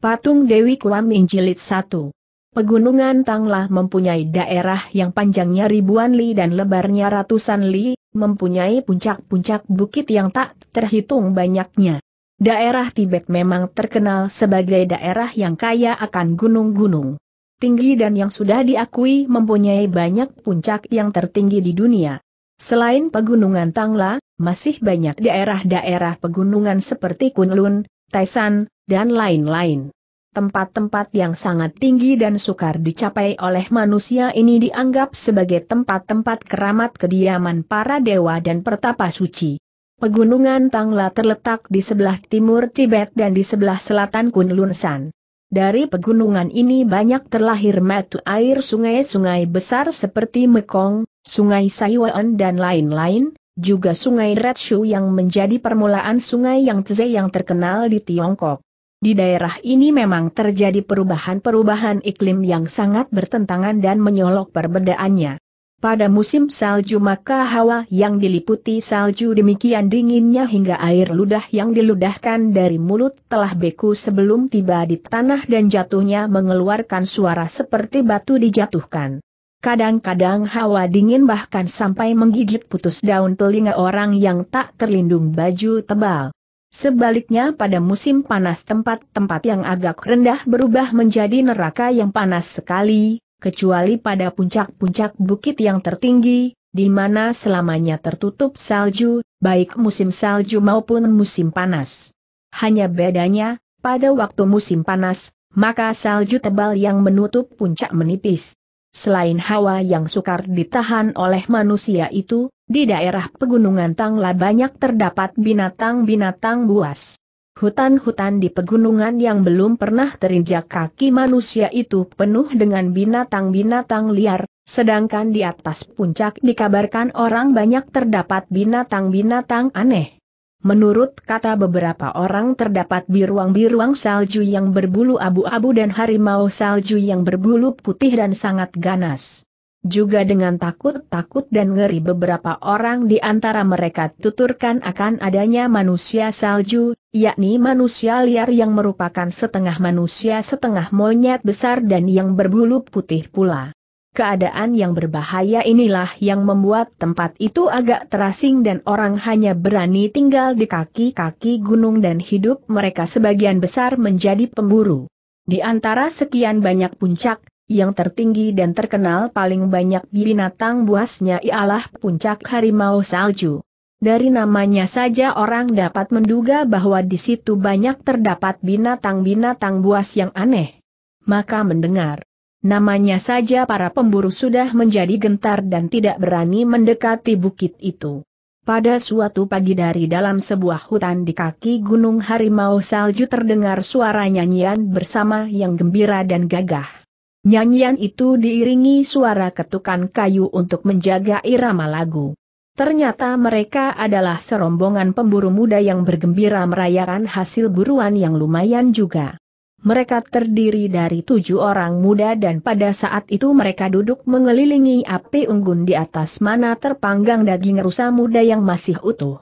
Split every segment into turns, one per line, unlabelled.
Patung Dewi Kuam Injilit 1 Pegunungan Tanglah mempunyai daerah yang panjangnya ribuan li dan lebarnya ratusan li, mempunyai puncak-puncak bukit yang tak terhitung banyaknya. Daerah Tibet memang terkenal sebagai daerah yang kaya akan gunung-gunung. Tinggi dan yang sudah diakui mempunyai banyak puncak yang tertinggi di dunia. Selain pegunungan Tangla, masih banyak daerah-daerah pegunungan seperti Kunlun, Taisan, dan lain-lain. Tempat-tempat yang sangat tinggi dan sukar dicapai oleh manusia ini dianggap sebagai tempat-tempat keramat kediaman para dewa dan pertapa suci. Pegunungan Tangla terletak di sebelah timur Tibet dan di sebelah selatan Kunlunsan. Dari pegunungan ini banyak terlahir metu air sungai-sungai besar seperti Mekong, Sungai Saiwan dan lain-lain, juga sungai Red Shu yang menjadi permulaan sungai yang Tze yang terkenal di Tiongkok. Di daerah ini memang terjadi perubahan-perubahan iklim yang sangat bertentangan dan menyolok perbedaannya. Pada musim salju maka hawa yang diliputi salju demikian dinginnya hingga air ludah yang diludahkan dari mulut telah beku sebelum tiba di tanah dan jatuhnya mengeluarkan suara seperti batu dijatuhkan. Kadang-kadang hawa dingin bahkan sampai menggigit putus daun telinga orang yang tak terlindung baju tebal. Sebaliknya pada musim panas tempat-tempat yang agak rendah berubah menjadi neraka yang panas sekali, kecuali pada puncak-puncak bukit yang tertinggi, di mana selamanya tertutup salju, baik musim salju maupun musim panas. Hanya bedanya, pada waktu musim panas, maka salju tebal yang menutup puncak menipis. Selain hawa yang sukar ditahan oleh manusia itu, di daerah pegunungan Tangla banyak terdapat binatang-binatang buas. Hutan-hutan di pegunungan yang belum pernah terinjak kaki manusia itu penuh dengan binatang-binatang liar, sedangkan di atas puncak dikabarkan orang banyak terdapat binatang-binatang aneh. Menurut kata beberapa orang terdapat biruang-biruang salju yang berbulu abu-abu dan harimau salju yang berbulu putih dan sangat ganas. Juga dengan takut-takut dan ngeri beberapa orang di antara mereka tuturkan akan adanya manusia salju, yakni manusia liar yang merupakan setengah manusia setengah monyet besar dan yang berbulu putih pula. Keadaan yang berbahaya inilah yang membuat tempat itu agak terasing dan orang hanya berani tinggal di kaki-kaki gunung dan hidup mereka sebagian besar menjadi pemburu. Di antara sekian banyak puncak, yang tertinggi dan terkenal paling banyak binatang buasnya ialah puncak harimau salju. Dari namanya saja orang dapat menduga bahwa di situ banyak terdapat binatang-binatang buas yang aneh. Maka mendengar Namanya saja para pemburu sudah menjadi gentar dan tidak berani mendekati bukit itu. Pada suatu pagi dari dalam sebuah hutan di kaki Gunung Harimau Salju terdengar suara nyanyian bersama yang gembira dan gagah. Nyanyian itu diiringi suara ketukan kayu untuk menjaga irama lagu. Ternyata mereka adalah serombongan pemburu muda yang bergembira merayakan hasil buruan yang lumayan juga. Mereka terdiri dari tujuh orang muda dan pada saat itu mereka duduk mengelilingi api unggun di atas mana terpanggang daging rusa muda yang masih utuh.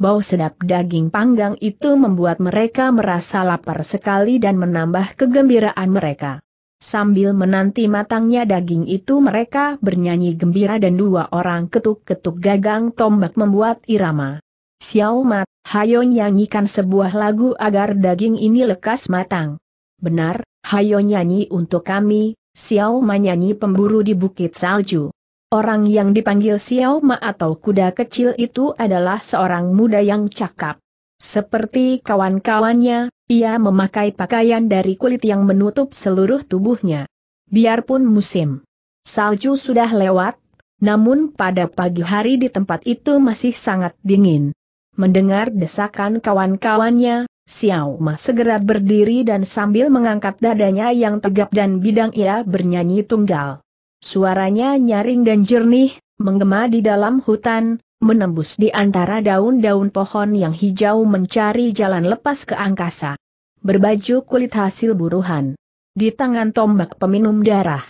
Bau sedap daging panggang itu membuat mereka merasa lapar sekali dan menambah kegembiraan mereka. Sambil menanti matangnya daging itu mereka bernyanyi gembira dan dua orang ketuk-ketuk gagang tombak membuat irama. Xiao Mat, hayo nyanyikan sebuah lagu agar daging ini lekas matang benar, hayo nyanyi untuk kami, Xiao Ma nyanyi pemburu di Bukit Salju. Orang yang dipanggil Xiao Ma atau kuda kecil itu adalah seorang muda yang cakap. Seperti kawan-kawannya, ia memakai pakaian dari kulit yang menutup seluruh tubuhnya. Biarpun musim salju sudah lewat, namun pada pagi hari di tempat itu masih sangat dingin. Mendengar desakan kawan-kawannya, Xiao Ma segera berdiri dan sambil mengangkat dadanya yang tegap dan bidang ia bernyanyi tunggal. Suaranya nyaring dan jernih, menggema di dalam hutan, menembus di antara daun-daun pohon yang hijau mencari jalan lepas ke angkasa. Berbaju kulit hasil buruhan. Di tangan tombak peminum darah.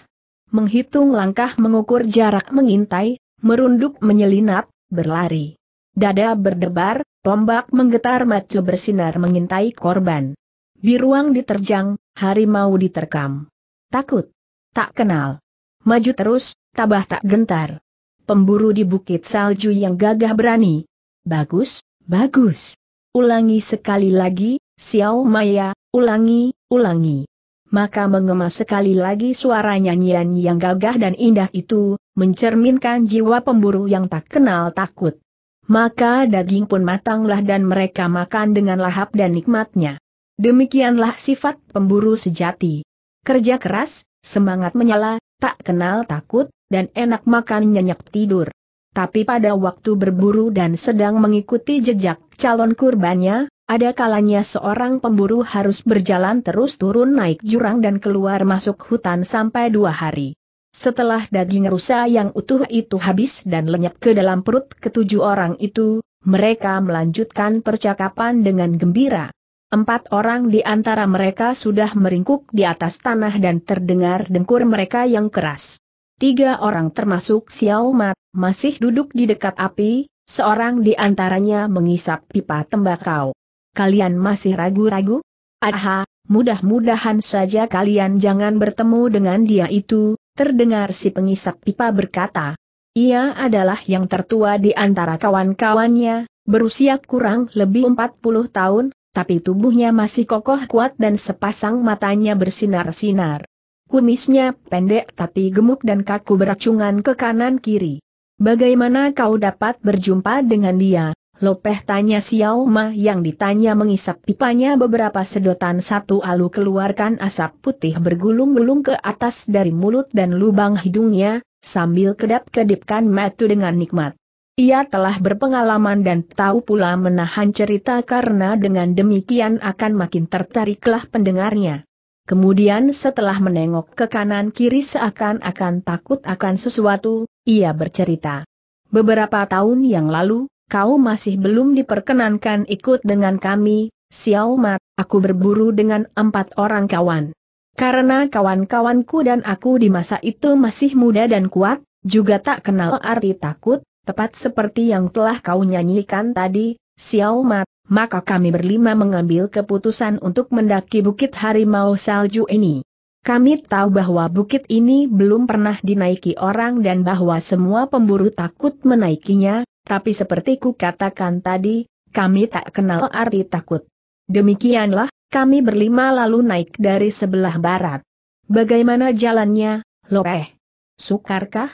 Menghitung langkah mengukur jarak mengintai, merunduk menyelinap, berlari. Dada berdebar, tombak menggetar macu bersinar mengintai korban. Biruang diterjang, harimau diterkam. Takut. Tak kenal. Maju terus, tabah tak gentar. Pemburu di bukit salju yang gagah berani. Bagus, bagus. Ulangi sekali lagi, Xiao Maya, ulangi, ulangi. Maka mengemas sekali lagi suara nyanyian yang gagah dan indah itu, mencerminkan jiwa pemburu yang tak kenal takut maka daging pun matanglah dan mereka makan dengan lahap dan nikmatnya. Demikianlah sifat pemburu sejati. Kerja keras, semangat menyala, tak kenal takut, dan enak makan nyenyak tidur. Tapi pada waktu berburu dan sedang mengikuti jejak calon kurbannya, ada kalanya seorang pemburu harus berjalan terus turun naik jurang dan keluar masuk hutan sampai dua hari. Setelah daging rusa yang utuh itu habis dan lenyap ke dalam perut ketujuh orang itu, mereka melanjutkan percakapan dengan gembira. Empat orang di antara mereka sudah meringkuk di atas tanah dan terdengar dengkur mereka yang keras. Tiga orang termasuk Xiao Mat, masih duduk di dekat api, seorang di antaranya mengisap pipa tembakau. Kalian masih ragu-ragu? Aha, mudah-mudahan saja kalian jangan bertemu dengan dia itu, terdengar si pengisap pipa berkata. Ia adalah yang tertua di antara kawan-kawannya, berusia kurang lebih 40 tahun, tapi tubuhnya masih kokoh kuat dan sepasang matanya bersinar-sinar. Kumisnya pendek tapi gemuk dan kaku beracungan ke kanan-kiri. Bagaimana kau dapat berjumpa dengan dia, Lopeh tanya Xiao Ma yang ditanya mengisap pipanya beberapa sedotan satu alu keluarkan asap putih bergulung-gulung ke atas dari mulut dan lubang hidungnya, sambil kedap-kedipkan matu dengan nikmat. Ia telah berpengalaman dan tahu pula menahan cerita karena dengan demikian akan makin tertariklah pendengarnya. Kemudian setelah menengok ke kanan kiri seakan-akan takut akan sesuatu, ia bercerita. Beberapa tahun yang lalu, kau masih belum diperkenankan ikut dengan kami, Xiao Mat, aku berburu dengan empat orang kawan. Karena kawan-kawanku dan aku di masa itu masih muda dan kuat, juga tak kenal arti takut, tepat seperti yang telah kau nyanyikan tadi, Xiao Mat, maka kami berlima mengambil keputusan untuk mendaki Bukit Harimau Salju ini. Kami tahu bahwa bukit ini belum pernah dinaiki orang dan bahwa semua pemburu takut menaikinya, tapi seperti ku katakan tadi, kami tak kenal arti takut. Demikianlah, kami berlima lalu naik dari sebelah barat. Bagaimana jalannya, Loreh? Sukarkah?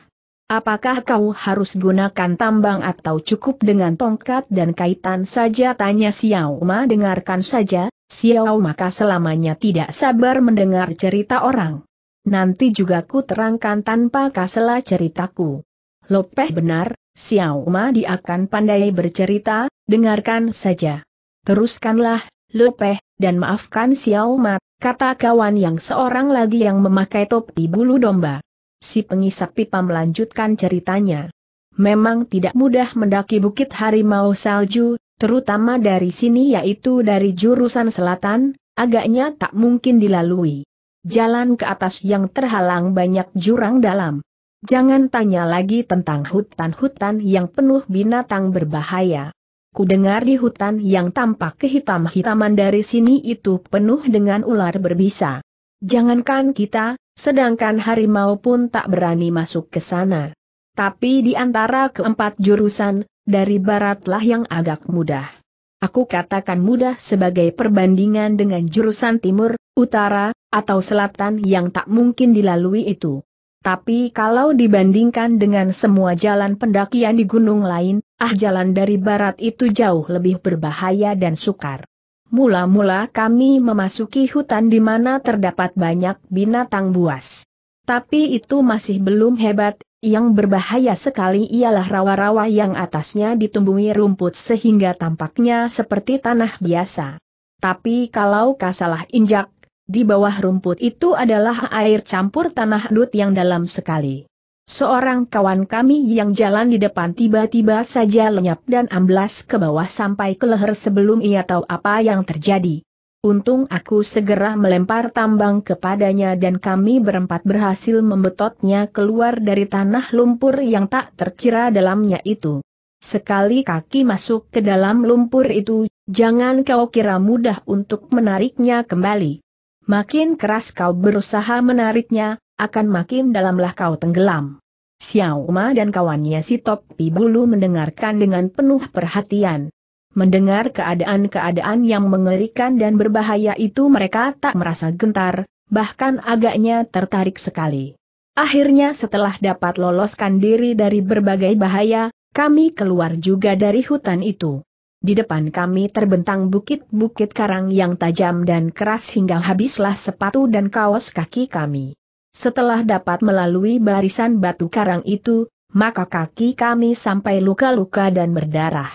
Apakah kau harus gunakan tambang atau cukup dengan tongkat dan kaitan saja? Tanya Xiao Ma dengarkan saja, Xiao maka selamanya tidak sabar mendengar cerita orang. Nanti juga ku terangkan tanpa kasela ceritaku. Lopeh benar, Xiao Ma di akan pandai bercerita, dengarkan saja. Teruskanlah, lopeh, dan maafkan Xiao Ma, kata kawan yang seorang lagi yang memakai topi bulu domba. Si pengisap pipa melanjutkan ceritanya. Memang tidak mudah mendaki Bukit Harimau Salju, terutama dari sini yaitu dari jurusan selatan, agaknya tak mungkin dilalui. Jalan ke atas yang terhalang banyak jurang dalam. Jangan tanya lagi tentang hutan-hutan yang penuh binatang berbahaya. Ku dengar di hutan yang tampak kehitam-hitaman dari sini itu penuh dengan ular berbisa. Jangankan kita, sedangkan harimau pun tak berani masuk ke sana. Tapi di antara keempat jurusan, dari baratlah yang agak mudah. Aku katakan mudah sebagai perbandingan dengan jurusan timur, utara, atau selatan yang tak mungkin dilalui itu. Tapi kalau dibandingkan dengan semua jalan pendakian di gunung lain, ah jalan dari barat itu jauh lebih berbahaya dan sukar. Mula-mula kami memasuki hutan di mana terdapat banyak binatang buas. Tapi itu masih belum hebat, yang berbahaya sekali ialah rawa-rawa yang atasnya ditumbuhi rumput sehingga tampaknya seperti tanah biasa. Tapi kalau kasalah injak, di bawah rumput itu adalah air campur tanah dut yang dalam sekali. Seorang kawan kami yang jalan di depan tiba-tiba saja lenyap dan amblas ke bawah sampai ke leher sebelum ia tahu apa yang terjadi. Untung aku segera melempar tambang kepadanya dan kami berempat berhasil membetotnya keluar dari tanah lumpur yang tak terkira dalamnya itu. Sekali kaki masuk ke dalam lumpur itu, jangan kau kira mudah untuk menariknya kembali. Makin keras kau berusaha menariknya, akan makin dalamlah kau tenggelam. Xiaoma dan kawannya si Topi Bulu mendengarkan dengan penuh perhatian. Mendengar keadaan-keadaan yang mengerikan dan berbahaya itu mereka tak merasa gentar, bahkan agaknya tertarik sekali. Akhirnya setelah dapat loloskan diri dari berbagai bahaya, kami keluar juga dari hutan itu. Di depan kami terbentang bukit-bukit karang yang tajam dan keras hingga habislah sepatu dan kaos kaki kami. Setelah dapat melalui barisan batu karang itu, maka kaki kami sampai luka-luka dan berdarah.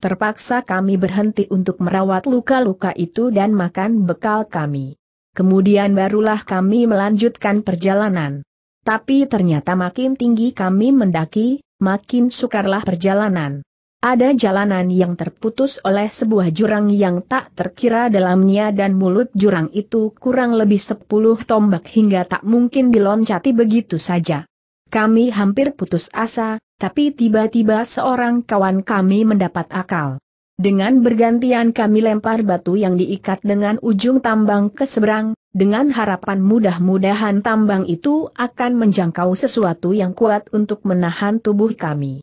Terpaksa kami berhenti untuk merawat luka-luka itu dan makan bekal kami. Kemudian barulah kami melanjutkan perjalanan. Tapi ternyata makin tinggi kami mendaki, makin sukarlah perjalanan. Ada jalanan yang terputus oleh sebuah jurang yang tak terkira dalamnya dan mulut jurang itu kurang lebih sepuluh tombak hingga tak mungkin diloncati begitu saja. Kami hampir putus asa, tapi tiba-tiba seorang kawan kami mendapat akal. Dengan bergantian kami lempar batu yang diikat dengan ujung tambang ke seberang, dengan harapan mudah-mudahan tambang itu akan menjangkau sesuatu yang kuat untuk menahan tubuh kami.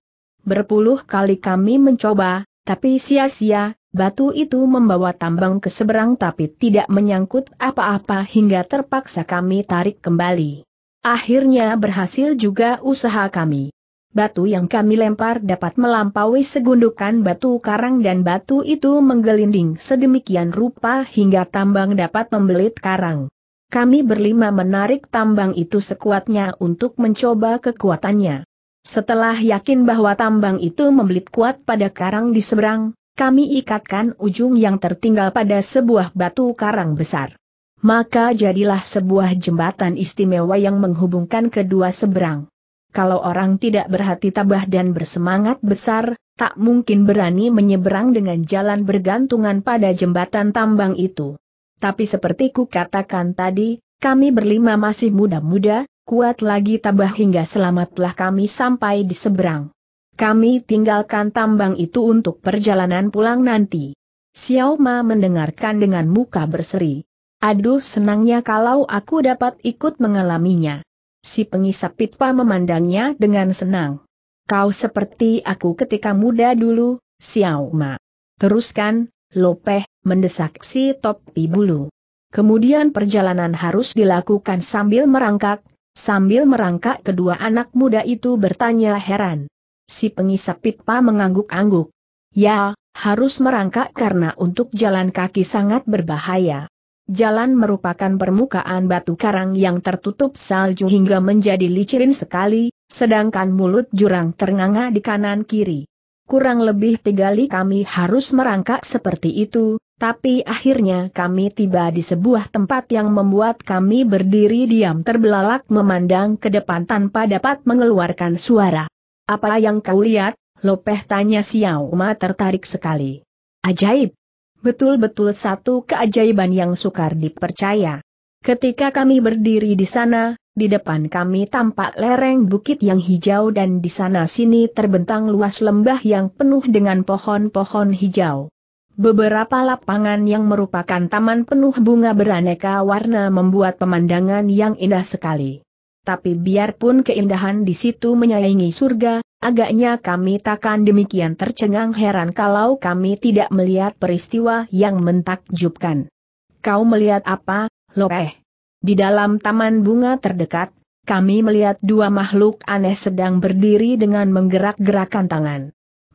Berpuluh kali kami mencoba, tapi sia-sia, batu itu membawa tambang ke seberang tapi tidak menyangkut apa-apa hingga terpaksa kami tarik kembali. Akhirnya berhasil juga usaha kami. Batu yang kami lempar dapat melampaui segundukan batu karang dan batu itu menggelinding sedemikian rupa hingga tambang dapat membelit karang. Kami berlima menarik tambang itu sekuatnya untuk mencoba kekuatannya. Setelah yakin bahwa tambang itu membelit kuat pada karang di seberang, kami ikatkan ujung yang tertinggal pada sebuah batu karang besar. Maka jadilah sebuah jembatan istimewa yang menghubungkan kedua seberang. Kalau orang tidak berhati tabah dan bersemangat besar, tak mungkin berani menyeberang dengan jalan bergantungan pada jembatan tambang itu. Tapi seperti ku katakan tadi, kami berlima masih muda-muda, kuat lagi tambah hingga selamatlah kami sampai di seberang. Kami tinggalkan tambang itu untuk perjalanan pulang nanti. Xiao Ma mendengarkan dengan muka berseri. Aduh senangnya kalau aku dapat ikut mengalaminya. Si pengisap pipa memandangnya dengan senang. Kau seperti aku ketika muda dulu, Xiao Ma. Teruskan, Lopeh, mendesak si topi bulu. Kemudian perjalanan harus dilakukan sambil merangkak, Sambil merangkak kedua anak muda itu bertanya heran. Si pengisap pipa mengangguk-angguk. Ya, harus merangkak karena untuk jalan kaki sangat berbahaya. Jalan merupakan permukaan batu karang yang tertutup salju hingga menjadi licin sekali, sedangkan mulut jurang ternganga di kanan kiri. Kurang lebih tiga kali kami harus merangkak seperti itu, tapi akhirnya kami tiba di sebuah tempat yang membuat kami berdiri diam terbelalak memandang ke depan tanpa dapat mengeluarkan suara. Apa yang kau lihat? Lopeh tanya Xiao Ma tertarik sekali. Ajaib. Betul-betul satu keajaiban yang sukar dipercaya. Ketika kami berdiri di sana, di depan kami tampak lereng bukit yang hijau dan di sana sini terbentang luas lembah yang penuh dengan pohon-pohon hijau. Beberapa lapangan yang merupakan taman penuh bunga beraneka warna membuat pemandangan yang indah sekali. Tapi biarpun keindahan di situ menyayangi surga, agaknya kami takkan demikian tercengang heran kalau kami tidak melihat peristiwa yang mentakjubkan. Kau melihat apa, Loreh? Di dalam taman bunga terdekat, kami melihat dua makhluk aneh sedang berdiri dengan menggerak-gerakan tangan.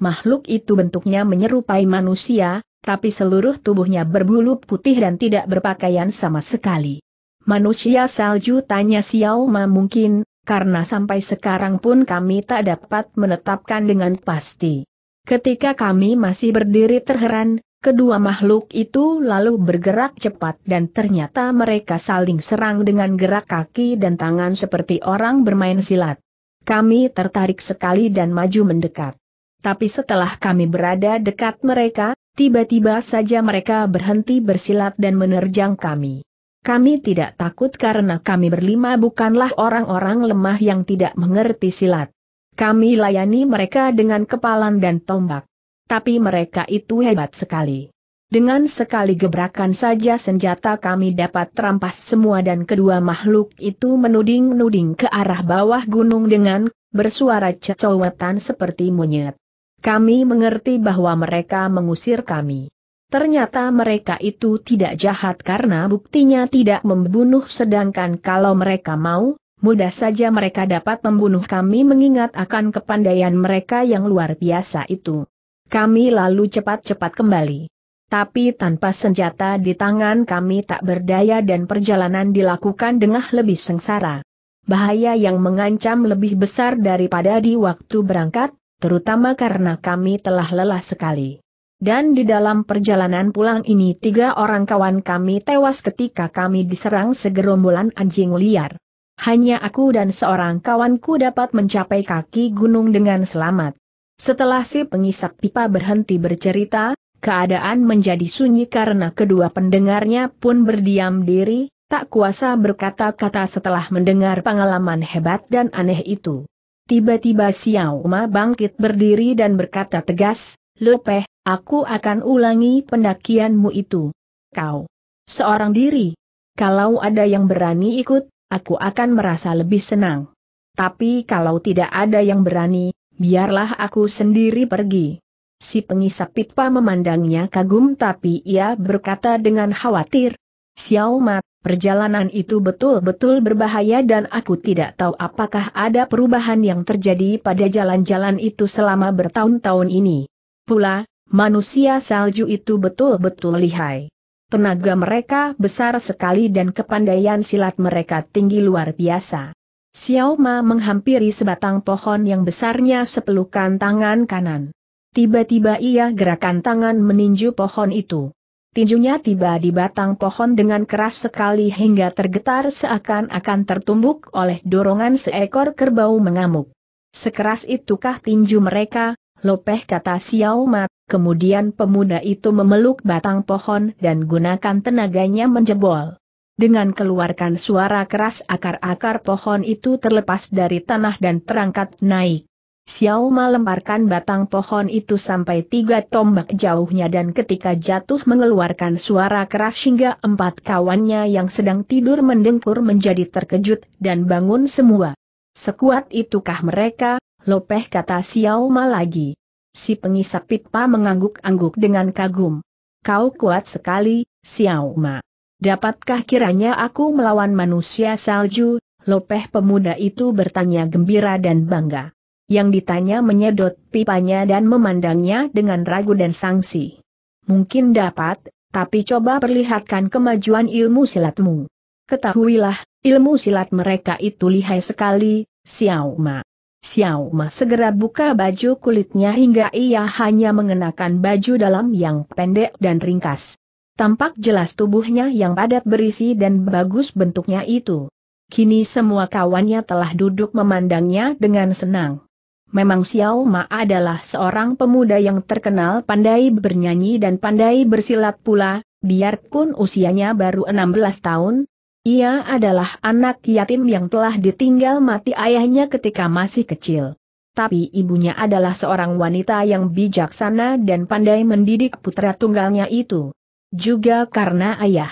Makhluk itu bentuknya menyerupai manusia, tapi seluruh tubuhnya berbulu putih dan tidak berpakaian sama sekali. Manusia salju tanya Xiao Ma mungkin, karena sampai sekarang pun kami tak dapat menetapkan dengan pasti. Ketika kami masih berdiri terheran, Kedua makhluk itu lalu bergerak cepat dan ternyata mereka saling serang dengan gerak kaki dan tangan seperti orang bermain silat. Kami tertarik sekali dan maju mendekat. Tapi setelah kami berada dekat mereka, tiba-tiba saja mereka berhenti bersilat dan menerjang kami. Kami tidak takut karena kami berlima bukanlah orang-orang lemah yang tidak mengerti silat. Kami layani mereka dengan kepalan dan tombak tapi mereka itu hebat sekali. Dengan sekali gebrakan saja senjata kami dapat terampas semua dan kedua makhluk itu menuding-nuding ke arah bawah gunung dengan bersuara cecowetan seperti monyet. Kami mengerti bahwa mereka mengusir kami. Ternyata mereka itu tidak jahat karena buktinya tidak membunuh sedangkan kalau mereka mau, mudah saja mereka dapat membunuh kami mengingat akan kepandaian mereka yang luar biasa itu. Kami lalu cepat-cepat kembali. Tapi tanpa senjata di tangan kami tak berdaya dan perjalanan dilakukan dengan lebih sengsara. Bahaya yang mengancam lebih besar daripada di waktu berangkat, terutama karena kami telah lelah sekali. Dan di dalam perjalanan pulang ini tiga orang kawan kami tewas ketika kami diserang segerombolan anjing liar. Hanya aku dan seorang kawanku dapat mencapai kaki gunung dengan selamat. Setelah si pengisap pipa berhenti bercerita, keadaan menjadi sunyi karena kedua pendengarnya pun berdiam diri, tak kuasa berkata-kata setelah mendengar pengalaman hebat dan aneh itu. Tiba-tiba Xiao Ma bangkit berdiri dan berkata tegas, Lopeh, aku akan ulangi pendakianmu itu. Kau seorang diri. Kalau ada yang berani ikut, aku akan merasa lebih senang. Tapi kalau tidak ada yang berani, biarlah aku sendiri pergi. Si pengisap pipa memandangnya kagum tapi ia berkata dengan khawatir. Xiao Mat, perjalanan itu betul-betul berbahaya dan aku tidak tahu apakah ada perubahan yang terjadi pada jalan-jalan itu selama bertahun-tahun ini. Pula, manusia salju itu betul-betul lihai. Tenaga mereka besar sekali dan kepandaian silat mereka tinggi luar biasa. Xiao Ma menghampiri sebatang pohon yang besarnya sepelukan tangan kanan. Tiba-tiba ia gerakan tangan meninju pohon itu. Tinjunya tiba di batang pohon dengan keras sekali hingga tergetar seakan-akan tertumbuk oleh dorongan seekor kerbau mengamuk. Sekeras itukah tinju mereka, lopeh kata Xiao Ma, kemudian pemuda itu memeluk batang pohon dan gunakan tenaganya menjebol. Dengan keluarkan suara keras akar-akar pohon itu terlepas dari tanah dan terangkat naik. Xiao melemparkan batang pohon itu sampai tiga tombak jauhnya dan ketika jatuh mengeluarkan suara keras hingga empat kawannya yang sedang tidur mendengkur menjadi terkejut dan bangun semua. Sekuat itukah mereka, lopeh kata Xiao Ma lagi. Si pengisap pipa mengangguk-angguk dengan kagum. Kau kuat sekali, Xiao Ma. Dapatkah kiranya aku melawan manusia salju? Lopeh pemuda itu bertanya gembira dan bangga. Yang ditanya menyedot pipanya dan memandangnya dengan ragu dan sangsi. Mungkin dapat, tapi coba perlihatkan kemajuan ilmu silatmu. Ketahuilah, ilmu silat mereka itu lihai sekali, Xiao Ma. Xiao Ma segera buka baju kulitnya hingga ia hanya mengenakan baju dalam yang pendek dan ringkas. Tampak jelas tubuhnya yang padat berisi dan bagus bentuknya itu. Kini semua kawannya telah duduk memandangnya dengan senang. Memang Xiao Ma adalah seorang pemuda yang terkenal pandai bernyanyi dan pandai bersilat pula, biarpun usianya baru 16 tahun, ia adalah anak yatim yang telah ditinggal mati ayahnya ketika masih kecil. Tapi ibunya adalah seorang wanita yang bijaksana dan pandai mendidik putra tunggalnya itu. Juga karena ayah.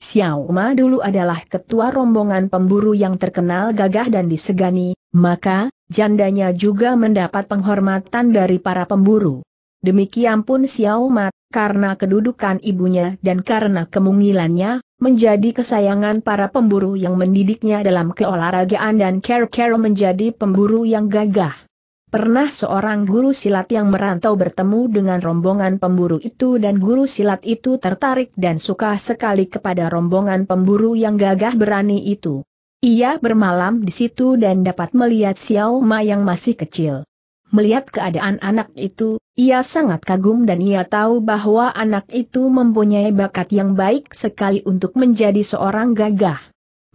Xiao Ma dulu adalah ketua rombongan pemburu yang terkenal gagah dan disegani, maka, jandanya juga mendapat penghormatan dari para pemburu. Demikian pun Xiao Ma, karena kedudukan ibunya dan karena kemungilannya, menjadi kesayangan para pemburu yang mendidiknya dalam keolahragaan dan care-care menjadi pemburu yang gagah. Pernah seorang guru silat yang merantau bertemu dengan rombongan pemburu itu dan guru silat itu tertarik dan suka sekali kepada rombongan pemburu yang gagah berani itu. Ia bermalam di situ dan dapat melihat Xiao Ma yang masih kecil. Melihat keadaan anak itu, ia sangat kagum dan ia tahu bahwa anak itu mempunyai bakat yang baik sekali untuk menjadi seorang gagah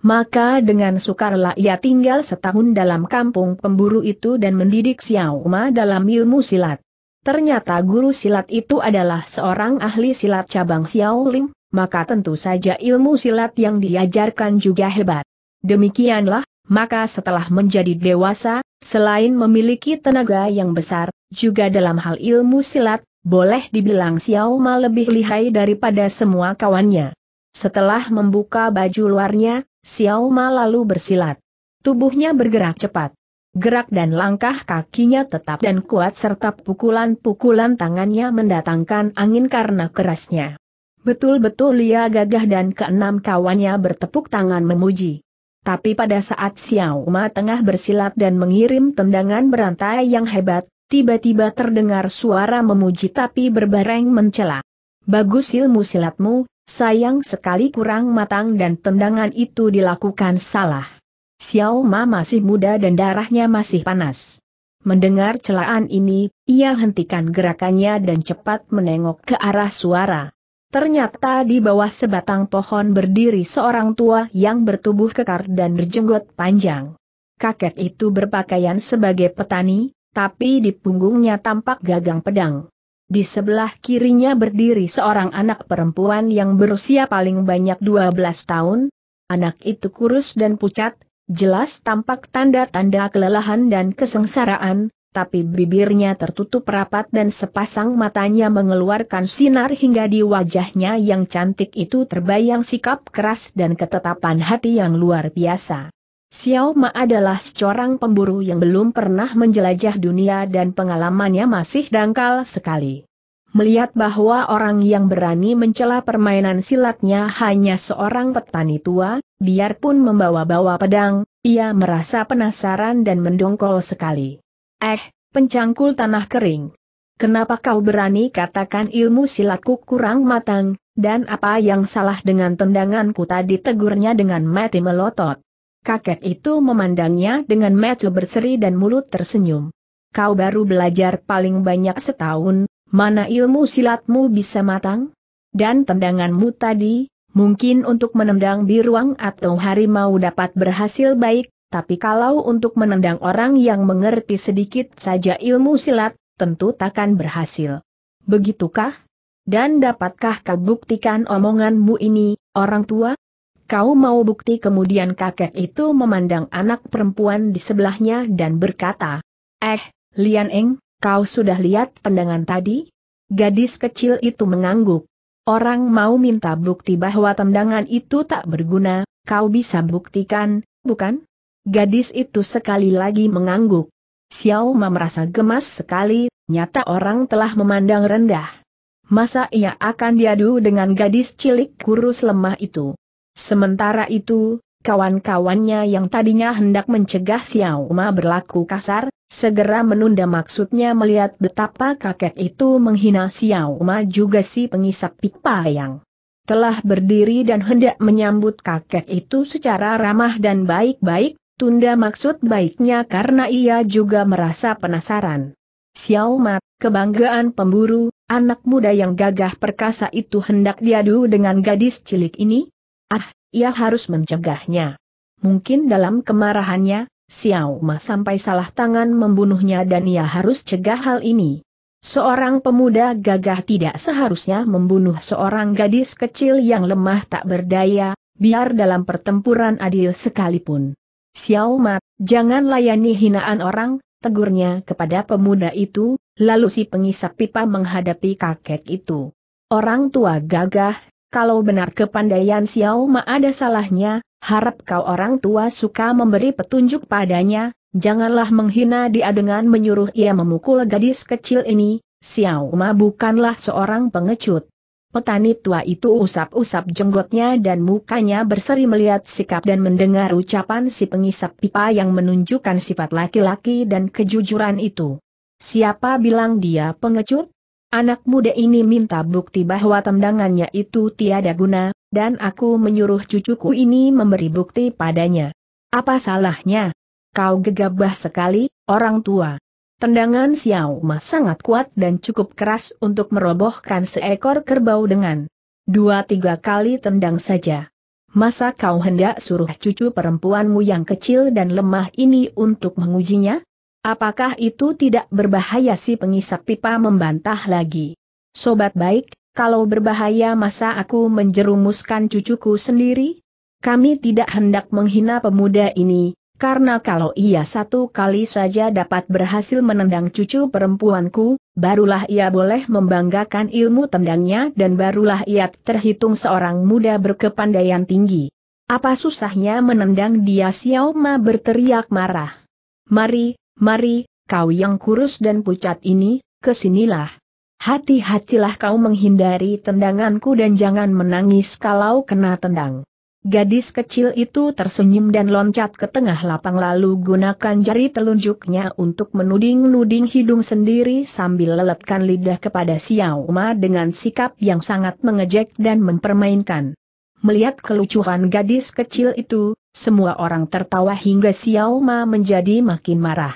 maka dengan sukarela ia tinggal setahun dalam kampung pemburu itu dan mendidik Xiao Ma dalam ilmu silat. Ternyata guru silat itu adalah seorang ahli silat cabang Xiao Lim, maka tentu saja ilmu silat yang diajarkan juga hebat. Demikianlah, maka setelah menjadi dewasa, selain memiliki tenaga yang besar, juga dalam hal ilmu silat, boleh dibilang Xiao Ma lebih lihai daripada semua kawannya. Setelah membuka baju luarnya, Xiao Ma lalu bersilat. Tubuhnya bergerak cepat. Gerak dan langkah kakinya tetap dan kuat serta pukulan-pukulan tangannya mendatangkan angin karena kerasnya. Betul-betul Lia gagah dan keenam kawannya bertepuk tangan memuji. Tapi pada saat Xiao Ma tengah bersilat dan mengirim tendangan berantai yang hebat, tiba-tiba terdengar suara memuji tapi berbareng mencela. Bagus ilmu silatmu, Sayang sekali kurang matang dan tendangan itu dilakukan salah. Xiao Ma masih muda dan darahnya masih panas. Mendengar celaan ini, ia hentikan gerakannya dan cepat menengok ke arah suara. Ternyata di bawah sebatang pohon berdiri seorang tua yang bertubuh kekar dan berjenggot panjang. Kakek itu berpakaian sebagai petani, tapi di punggungnya tampak gagang pedang. Di sebelah kirinya berdiri seorang anak perempuan yang berusia paling banyak 12 tahun. Anak itu kurus dan pucat, jelas tampak tanda-tanda kelelahan dan kesengsaraan, tapi bibirnya tertutup rapat dan sepasang matanya mengeluarkan sinar hingga di wajahnya yang cantik itu terbayang sikap keras dan ketetapan hati yang luar biasa. Xiao Ma adalah seorang pemburu yang belum pernah menjelajah dunia dan pengalamannya masih dangkal sekali. Melihat bahwa orang yang berani mencela permainan silatnya hanya seorang petani tua, biarpun membawa-bawa pedang, ia merasa penasaran dan mendongkol sekali. Eh, pencangkul tanah kering. Kenapa kau berani katakan ilmu silatku kurang matang, dan apa yang salah dengan tendanganku tadi tegurnya dengan mati melotot? Kakek itu memandangnya dengan mata berseri dan mulut tersenyum. Kau baru belajar paling banyak setahun, mana ilmu silatmu bisa matang? Dan tendanganmu tadi, mungkin untuk menendang biruang atau harimau dapat berhasil baik, tapi kalau untuk menendang orang yang mengerti sedikit saja ilmu silat, tentu takkan berhasil. Begitukah? Dan dapatkah kau buktikan omonganmu ini, orang tua? Kau mau bukti kemudian kakek itu memandang anak perempuan di sebelahnya dan berkata, Eh, Lian Eng, kau sudah lihat pendangan tadi? Gadis kecil itu mengangguk. Orang mau minta bukti bahwa tendangan itu tak berguna, kau bisa buktikan, bukan? Gadis itu sekali lagi mengangguk. Xiao Ma merasa gemas sekali, nyata orang telah memandang rendah. Masa ia akan diadu dengan gadis cilik kurus lemah itu? Sementara itu, kawan-kawannya yang tadinya hendak mencegah Xiao Ma berlaku kasar, segera menunda maksudnya melihat betapa kakek itu menghina Xiao Ma juga si pengisap pipa yang telah berdiri dan hendak menyambut kakek itu secara ramah dan baik-baik, tunda maksud baiknya karena ia juga merasa penasaran. Xiao Ma, kebanggaan pemburu, anak muda yang gagah perkasa itu hendak diadu dengan gadis cilik ini, Ah, ia harus mencegahnya. Mungkin dalam kemarahannya, Xiao Ma sampai salah tangan membunuhnya dan ia harus cegah hal ini. Seorang pemuda gagah tidak seharusnya membunuh seorang gadis kecil yang lemah tak berdaya, biar dalam pertempuran adil sekalipun. Xiao Ma, jangan layani hinaan orang, tegurnya kepada pemuda itu, lalu si pengisap pipa menghadapi kakek itu. Orang tua gagah, kalau benar kepandaian Xiao Ma ada salahnya, harap kau orang tua suka memberi petunjuk padanya, janganlah menghina dia dengan menyuruh ia memukul gadis kecil ini, Xiao Ma bukanlah seorang pengecut. Petani tua itu usap-usap jenggotnya dan mukanya berseri melihat sikap dan mendengar ucapan si pengisap pipa yang menunjukkan sifat laki-laki dan kejujuran itu. Siapa bilang dia pengecut? Anak muda ini minta bukti bahwa tendangannya itu tiada guna, dan aku menyuruh cucuku ini memberi bukti padanya. Apa salahnya? Kau gegabah sekali, orang tua. Tendangan Xiao Ma sangat kuat dan cukup keras untuk merobohkan seekor kerbau dengan dua tiga kali tendang saja. Masa kau hendak suruh cucu perempuanmu yang kecil dan lemah ini untuk mengujinya? Apakah itu tidak berbahaya si pengisap pipa membantah lagi? Sobat baik, kalau berbahaya masa aku menjerumuskan cucuku sendiri? Kami tidak hendak menghina pemuda ini, karena kalau ia satu kali saja dapat berhasil menendang cucu perempuanku, barulah ia boleh membanggakan ilmu tendangnya dan barulah ia terhitung seorang muda berkepandaian tinggi. Apa susahnya menendang dia Xiao Ma berteriak marah. Mari, mari, kau yang kurus dan pucat ini, kesinilah. Hati-hatilah kau menghindari tendanganku dan jangan menangis kalau kena tendang. Gadis kecil itu tersenyum dan loncat ke tengah lapang lalu gunakan jari telunjuknya untuk menuding-nuding hidung sendiri sambil leletkan lidah kepada Xiao Ma dengan sikap yang sangat mengejek dan mempermainkan. Melihat kelucuan gadis kecil itu, semua orang tertawa hingga Xiao Ma menjadi makin marah.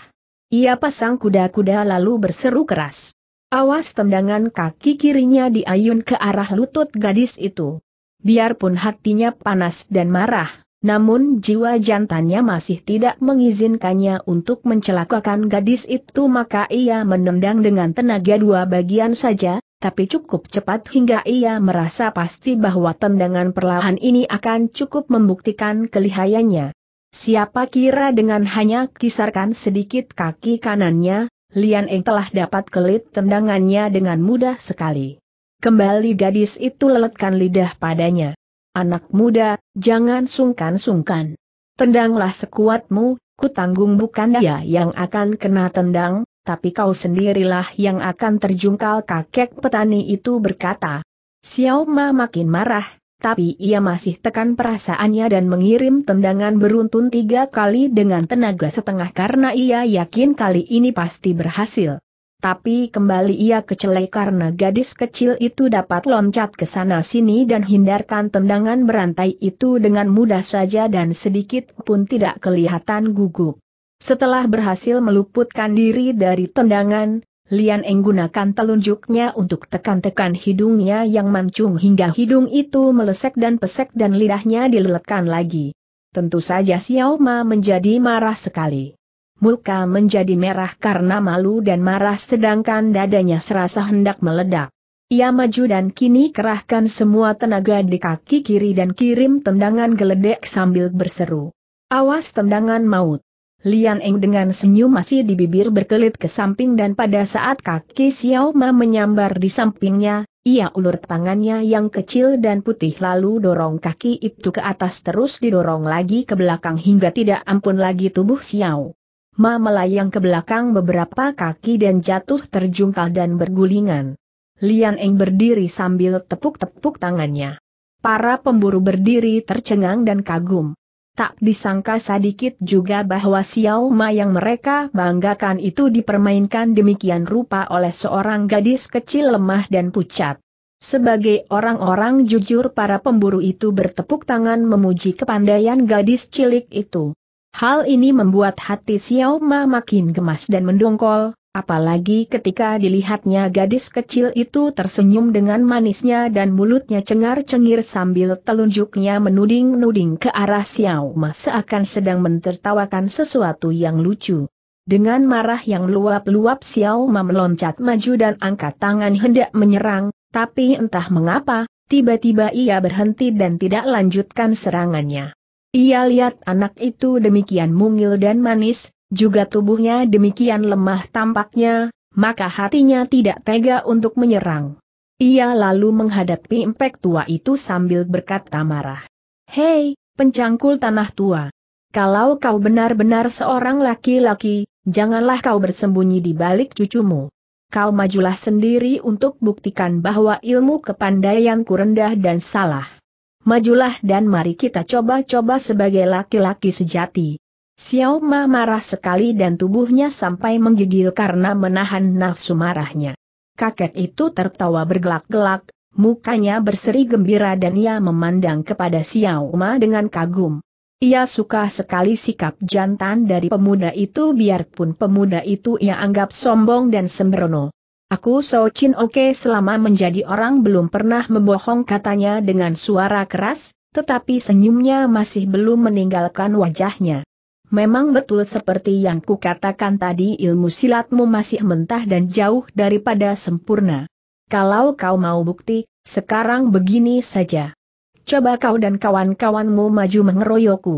Ia pasang kuda-kuda lalu berseru keras. Awas tendangan kaki kirinya diayun ke arah lutut gadis itu. Biarpun hatinya panas dan marah, namun jiwa jantannya masih tidak mengizinkannya untuk mencelakakan gadis itu maka ia menendang dengan tenaga dua bagian saja, tapi cukup cepat hingga ia merasa pasti bahwa tendangan perlahan ini akan cukup membuktikan kelihayannya. Siapa kira dengan hanya kisarkan sedikit kaki kanannya, Lian Eng telah dapat kelit tendangannya dengan mudah sekali. Kembali gadis itu leletkan lidah padanya. Anak muda, jangan sungkan-sungkan. Tendanglah sekuatmu, kutanggung bukan dia yang akan kena tendang, tapi kau sendirilah yang akan terjungkal kakek petani itu berkata. Xiao Ma makin marah, tapi ia masih tekan perasaannya dan mengirim tendangan beruntun tiga kali dengan tenaga setengah karena ia yakin kali ini pasti berhasil. Tapi kembali ia kecelai karena gadis kecil itu dapat loncat ke sana sini dan hindarkan tendangan berantai itu dengan mudah saja dan sedikit pun tidak kelihatan gugup. Setelah berhasil meluputkan diri dari tendangan, Lian Eng gunakan telunjuknya untuk tekan-tekan hidungnya yang mancung hingga hidung itu melesek dan pesek dan lidahnya dileletkan lagi. Tentu saja Xiao Ma menjadi marah sekali. Muka menjadi merah karena malu dan marah sedangkan dadanya serasa hendak meledak. Ia maju dan kini kerahkan semua tenaga di kaki kiri dan kirim tendangan geledek sambil berseru. Awas tendangan maut. Lian Eng dengan senyum masih di bibir berkelit ke samping dan pada saat kaki Xiao Ma menyambar di sampingnya, ia ulur tangannya yang kecil dan putih lalu dorong kaki itu ke atas terus didorong lagi ke belakang hingga tidak ampun lagi tubuh Xiao. Ma melayang ke belakang beberapa kaki dan jatuh terjungkal dan bergulingan. Lian Eng berdiri sambil tepuk-tepuk tangannya. Para pemburu berdiri tercengang dan kagum. Tak disangka sedikit juga bahwa Xiao Ma yang mereka banggakan itu dipermainkan demikian rupa oleh seorang gadis kecil lemah dan pucat. Sebagai orang-orang jujur para pemburu itu bertepuk tangan memuji kepandaian gadis cilik itu. Hal ini membuat hati Xiao Ma makin gemas dan mendongkol, Apalagi ketika dilihatnya gadis kecil itu tersenyum dengan manisnya dan mulutnya cengar-cengir sambil telunjuknya menuding-nuding ke arah Xiao Ma seakan sedang mentertawakan sesuatu yang lucu. Dengan marah yang luap-luap Xiao Ma meloncat maju dan angkat tangan hendak menyerang, tapi entah mengapa, tiba-tiba ia berhenti dan tidak lanjutkan serangannya. Ia lihat anak itu demikian mungil dan manis, juga tubuhnya demikian lemah tampaknya, maka hatinya tidak tega untuk menyerang. Ia lalu menghadapi impek tua itu sambil berkata marah. Hei, pencangkul tanah tua. Kalau kau benar-benar seorang laki-laki, janganlah kau bersembunyi di balik cucumu. Kau majulah sendiri untuk buktikan bahwa ilmu kepandaianku rendah dan salah. Majulah dan mari kita coba-coba sebagai laki-laki sejati. Xiao Ma marah sekali dan tubuhnya sampai menggigil karena menahan nafsu marahnya. Kakek itu tertawa bergelak-gelak, mukanya berseri gembira dan ia memandang kepada Xiao Ma dengan kagum. Ia suka sekali sikap jantan dari pemuda itu biarpun pemuda itu ia anggap sombong dan sembrono. Aku So Chin Oke selama menjadi orang belum pernah membohong katanya dengan suara keras, tetapi senyumnya masih belum meninggalkan wajahnya. Memang betul seperti yang kukatakan tadi ilmu silatmu masih mentah dan jauh daripada sempurna. Kalau kau mau bukti, sekarang begini saja. Coba kau dan kawan-kawanmu maju mengeroyokku.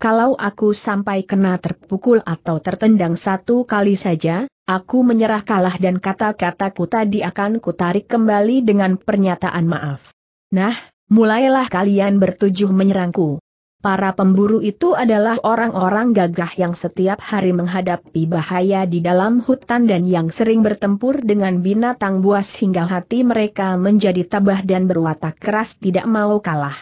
Kalau aku sampai kena terpukul atau tertendang satu kali saja, aku menyerah kalah dan kata-kataku tadi akan kutarik kembali dengan pernyataan maaf. Nah, mulailah kalian bertujuh menyerangku. Para pemburu itu adalah orang-orang gagah yang setiap hari menghadapi bahaya di dalam hutan dan yang sering bertempur dengan binatang buas hingga hati mereka menjadi tabah dan berwatak keras tidak mau kalah.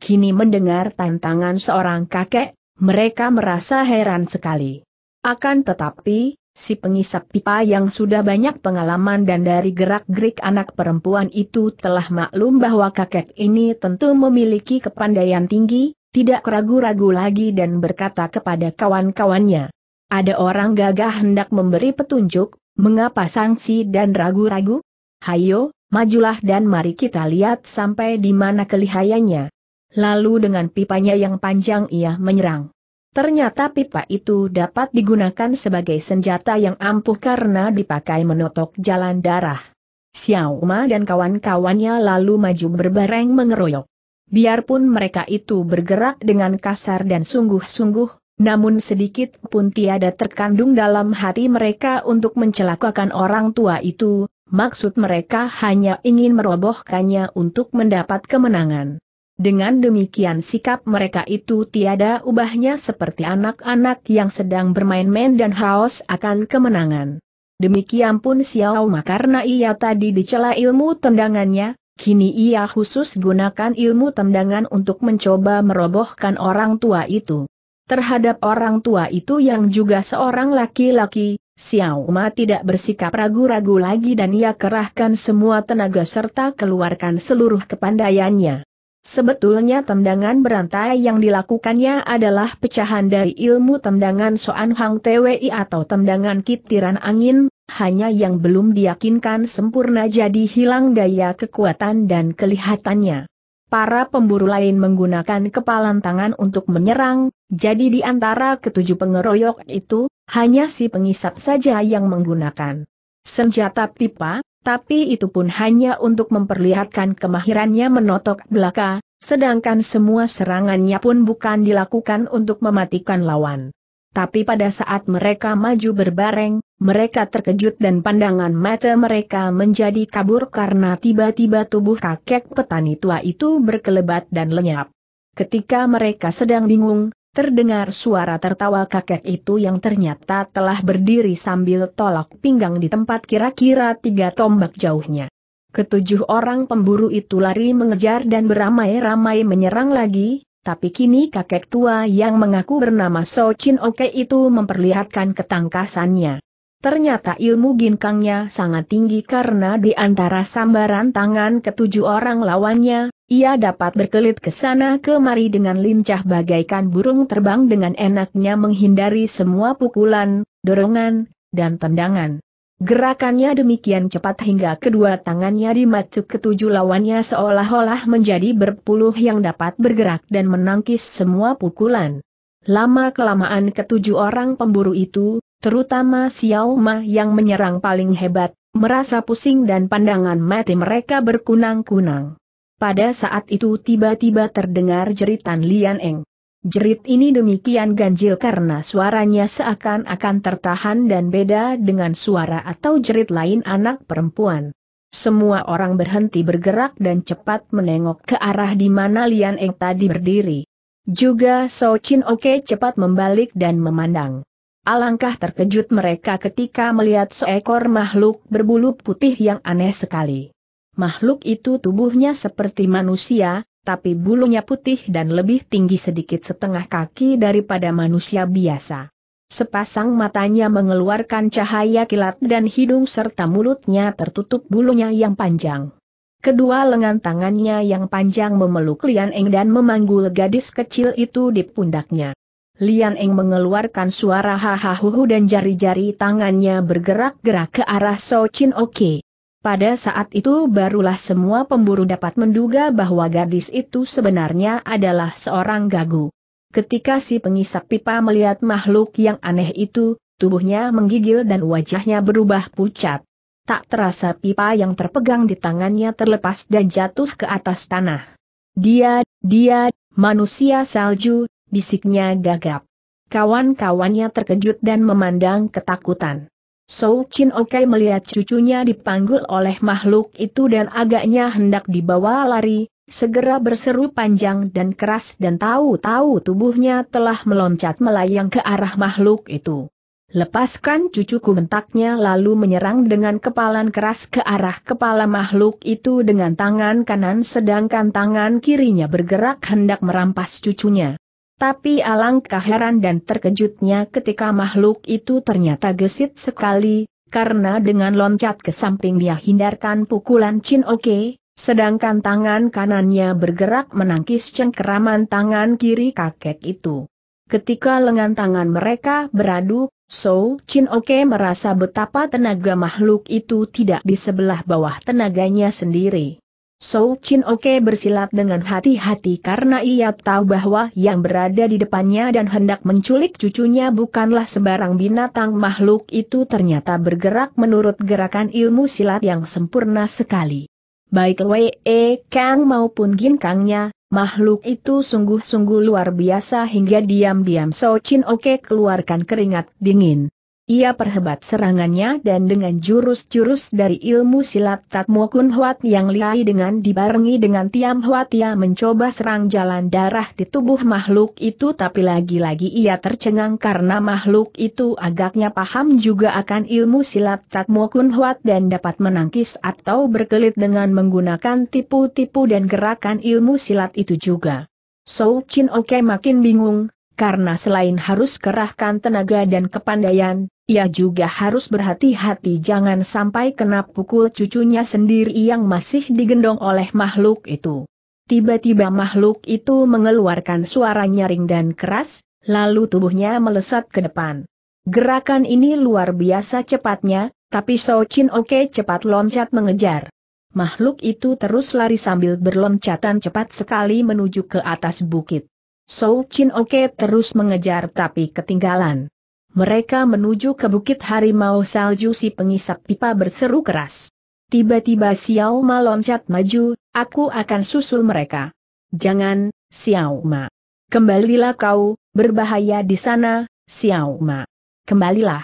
Kini mendengar tantangan seorang kakek, mereka merasa heran sekali. Akan tetapi, si pengisap pipa yang sudah banyak pengalaman dan dari gerak-gerik anak perempuan itu telah maklum bahwa kakek ini tentu memiliki kepandaian tinggi, tidak ragu-ragu lagi dan berkata kepada kawan-kawannya. Ada orang gagah hendak memberi petunjuk, mengapa sanksi dan ragu-ragu? Hayo, majulah dan mari kita lihat sampai di mana kelihayanya. Lalu dengan pipanya yang panjang ia menyerang. Ternyata pipa itu dapat digunakan sebagai senjata yang ampuh karena dipakai menotok jalan darah. Xiaoma dan kawan-kawannya lalu maju berbareng mengeroyok biarpun mereka itu bergerak dengan kasar dan sungguh-sungguh, namun sedikit pun tiada terkandung dalam hati mereka untuk mencelakakan orang tua itu, maksud mereka hanya ingin merobohkannya untuk mendapat kemenangan. Dengan demikian sikap mereka itu tiada ubahnya seperti anak-anak yang sedang bermain-main dan haus akan kemenangan. Demikian pun Xiao Ma karena ia tadi dicela ilmu tendangannya, Kini ia khusus gunakan ilmu tendangan untuk mencoba merobohkan orang tua itu. Terhadap orang tua itu yang juga seorang laki-laki, Xiao Ma tidak bersikap ragu-ragu lagi dan ia kerahkan semua tenaga serta keluarkan seluruh kepandaiannya. Sebetulnya tendangan berantai yang dilakukannya adalah pecahan dari ilmu tendangan Soan Hang Twi atau tendangan kitiran angin, hanya yang belum diyakinkan sempurna jadi hilang daya kekuatan dan kelihatannya. Para pemburu lain menggunakan kepalan tangan untuk menyerang, jadi di antara ketujuh pengeroyok itu, hanya si pengisap saja yang menggunakan senjata pipa, tapi itu pun hanya untuk memperlihatkan kemahirannya menotok belaka, sedangkan semua serangannya pun bukan dilakukan untuk mematikan lawan. Tapi pada saat mereka maju berbareng, mereka terkejut dan pandangan mata mereka menjadi kabur karena tiba-tiba tubuh kakek petani tua itu berkelebat dan lenyap. Ketika mereka sedang bingung, terdengar suara tertawa kakek itu yang ternyata telah berdiri sambil tolak pinggang di tempat kira-kira tiga tombak jauhnya. Ketujuh orang pemburu itu lari mengejar dan beramai-ramai menyerang lagi, tapi kini kakek tua yang mengaku bernama So Chin Oke itu memperlihatkan ketangkasannya. Ternyata ilmu ginkangnya sangat tinggi karena di antara sambaran tangan ketujuh orang lawannya, ia dapat berkelit ke sana kemari dengan lincah bagaikan burung terbang dengan enaknya menghindari semua pukulan, dorongan, dan tendangan. Gerakannya demikian cepat hingga kedua tangannya dimacu ketujuh lawannya seolah-olah menjadi berpuluh yang dapat bergerak dan menangkis semua pukulan. Lama-kelamaan ketujuh orang pemburu itu, terutama Xiao Ma yang menyerang paling hebat, merasa pusing dan pandangan mati mereka berkunang-kunang. Pada saat itu tiba-tiba terdengar jeritan Lian Eng. Jerit ini demikian ganjil karena suaranya seakan-akan tertahan dan beda dengan suara atau jerit lain anak perempuan. Semua orang berhenti bergerak dan cepat menengok ke arah di mana Lian Eng tadi berdiri. Juga So Oke cepat membalik dan memandang. Alangkah terkejut mereka ketika melihat seekor makhluk berbulu putih yang aneh sekali. Makhluk itu tubuhnya seperti manusia, tapi bulunya putih dan lebih tinggi sedikit setengah kaki daripada manusia biasa. Sepasang matanya mengeluarkan cahaya kilat dan hidung serta mulutnya tertutup bulunya yang panjang. Kedua lengan tangannya yang panjang memeluk Lian Eng dan memanggul gadis kecil itu di pundaknya. Lian Eng mengeluarkan suara hahaha dan jari-jari tangannya bergerak-gerak ke arah So Chin Oke. Pada saat itu barulah semua pemburu dapat menduga bahwa gadis itu sebenarnya adalah seorang gagu. Ketika si pengisap pipa melihat makhluk yang aneh itu, tubuhnya menggigil dan wajahnya berubah pucat. Tak terasa pipa yang terpegang di tangannya terlepas dan jatuh ke atas tanah. Dia, dia, manusia salju, bisiknya gagap. Kawan-kawannya terkejut dan memandang ketakutan. So Chin Oke melihat cucunya dipanggul oleh makhluk itu dan agaknya hendak dibawa lari, segera berseru panjang dan keras dan tahu-tahu tubuhnya telah meloncat melayang ke arah makhluk itu. Lepaskan cucuku bentaknya lalu menyerang dengan kepalan keras ke arah kepala makhluk itu dengan tangan kanan sedangkan tangan kirinya bergerak hendak merampas cucunya. Tapi alangkah heran dan terkejutnya ketika makhluk itu ternyata gesit sekali, karena dengan loncat ke samping dia hindarkan pukulan Chin Oke, sedangkan tangan kanannya bergerak menangkis cengkeraman tangan kiri kakek itu. Ketika lengan tangan mereka beradu, So Chin Oke merasa betapa tenaga makhluk itu tidak di sebelah bawah tenaganya sendiri. So Chin Oke bersilat dengan hati-hati karena ia tahu bahwa yang berada di depannya dan hendak menculik cucunya bukanlah sebarang binatang makhluk itu ternyata bergerak menurut gerakan ilmu silat yang sempurna sekali. Baik Wei e Kang maupun Gin Kangnya, makhluk itu sungguh-sungguh luar biasa hingga diam-diam So Chin Oke keluarkan keringat dingin. Ia perhebat serangannya dan dengan jurus-jurus dari ilmu silat Tatmo Kun Huat yang liai dengan dibarengi dengan Tiam Huat ia mencoba serang jalan darah di tubuh makhluk itu tapi lagi-lagi ia tercengang karena makhluk itu agaknya paham juga akan ilmu silat Tatmo Kun Huat dan dapat menangkis atau berkelit dengan menggunakan tipu-tipu dan gerakan ilmu silat itu juga. So Chin Oke makin bingung, karena selain harus kerahkan tenaga dan kepandaian, ia juga harus berhati-hati jangan sampai kena pukul cucunya sendiri yang masih digendong oleh makhluk itu. Tiba-tiba makhluk itu mengeluarkan suara nyaring dan keras, lalu tubuhnya melesat ke depan. Gerakan ini luar biasa cepatnya, tapi So Chin Oke cepat loncat mengejar. Makhluk itu terus lari sambil berloncatan cepat sekali menuju ke atas bukit. Sou Chin Oke terus mengejar tapi ketinggalan. Mereka menuju ke Bukit Harimau Salju si pengisap pipa berseru keras. Tiba-tiba Xiao Ma loncat maju, aku akan susul mereka. Jangan, Xiao Ma. Kembalilah kau, berbahaya di sana, Xiao Ma. Kembalilah.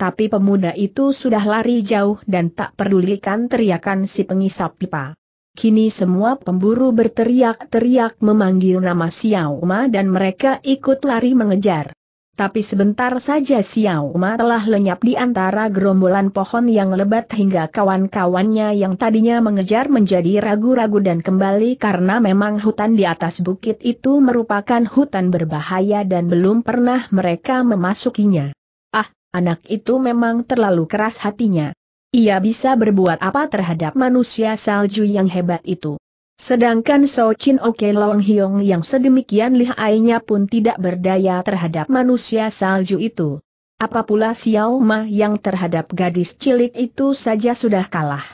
Tapi pemuda itu sudah lari jauh dan tak pedulikan teriakan si pengisap pipa. Kini semua pemburu berteriak-teriak memanggil nama Xiao Ma dan mereka ikut lari mengejar. Tapi sebentar saja Xiao Ma telah lenyap di antara gerombolan pohon yang lebat hingga kawan-kawannya yang tadinya mengejar menjadi ragu-ragu dan kembali karena memang hutan di atas bukit itu merupakan hutan berbahaya dan belum pernah mereka memasukinya. Ah, anak itu memang terlalu keras hatinya. Ia bisa berbuat apa terhadap manusia salju yang hebat itu. Sedangkan So Chin Oke Long Hiong yang sedemikian lihainya pun tidak berdaya terhadap manusia salju itu. Apa pula Xiao Ma yang terhadap gadis cilik itu saja sudah kalah.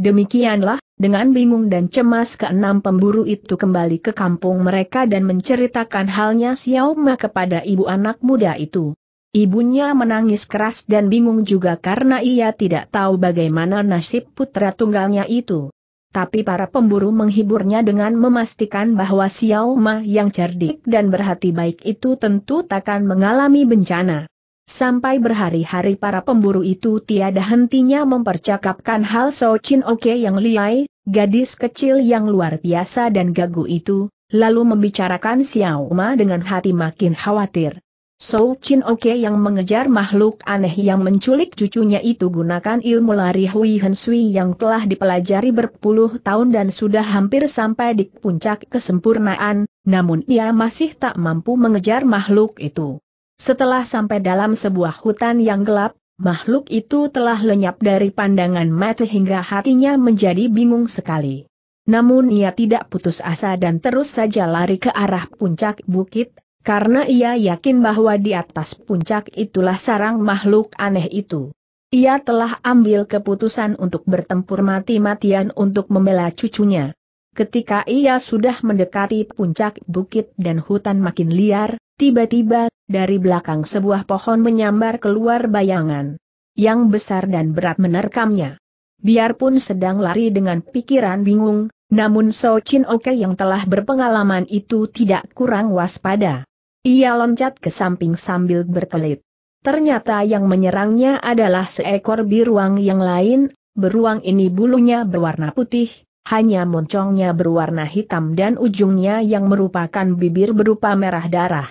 Demikianlah, dengan bingung dan cemas keenam pemburu itu kembali ke kampung mereka dan menceritakan halnya Xiao Ma kepada ibu anak muda itu. Ibunya menangis keras dan bingung juga karena ia tidak tahu bagaimana nasib putra tunggalnya itu. Tapi para pemburu menghiburnya dengan memastikan bahwa Xiao Ma yang cerdik dan berhati baik itu tentu takkan mengalami bencana. Sampai berhari-hari para pemburu itu tiada hentinya mempercakapkan hal So Chin Oke yang liai, gadis kecil yang luar biasa dan gagu itu, lalu membicarakan Xiao Ma dengan hati makin khawatir. Sou Chin Oke yang mengejar makhluk aneh yang menculik cucunya itu gunakan ilmu lari Hui Hen Sui yang telah dipelajari berpuluh tahun dan sudah hampir sampai di puncak kesempurnaan, namun ia masih tak mampu mengejar makhluk itu. Setelah sampai dalam sebuah hutan yang gelap, makhluk itu telah lenyap dari pandangan mata hingga hatinya menjadi bingung sekali. Namun ia tidak putus asa dan terus saja lari ke arah puncak bukit, karena ia yakin bahwa di atas puncak itulah sarang makhluk aneh itu. Ia telah ambil keputusan untuk bertempur mati-matian untuk membela cucunya. Ketika ia sudah mendekati puncak bukit dan hutan makin liar, tiba-tiba, dari belakang sebuah pohon menyambar keluar bayangan. Yang besar dan berat menerkamnya. Biarpun sedang lari dengan pikiran bingung, namun So Chin Oke yang telah berpengalaman itu tidak kurang waspada. Ia loncat ke samping sambil berkelit. Ternyata yang menyerangnya adalah seekor biruang yang lain, beruang ini bulunya berwarna putih, hanya moncongnya berwarna hitam dan ujungnya yang merupakan bibir berupa merah darah.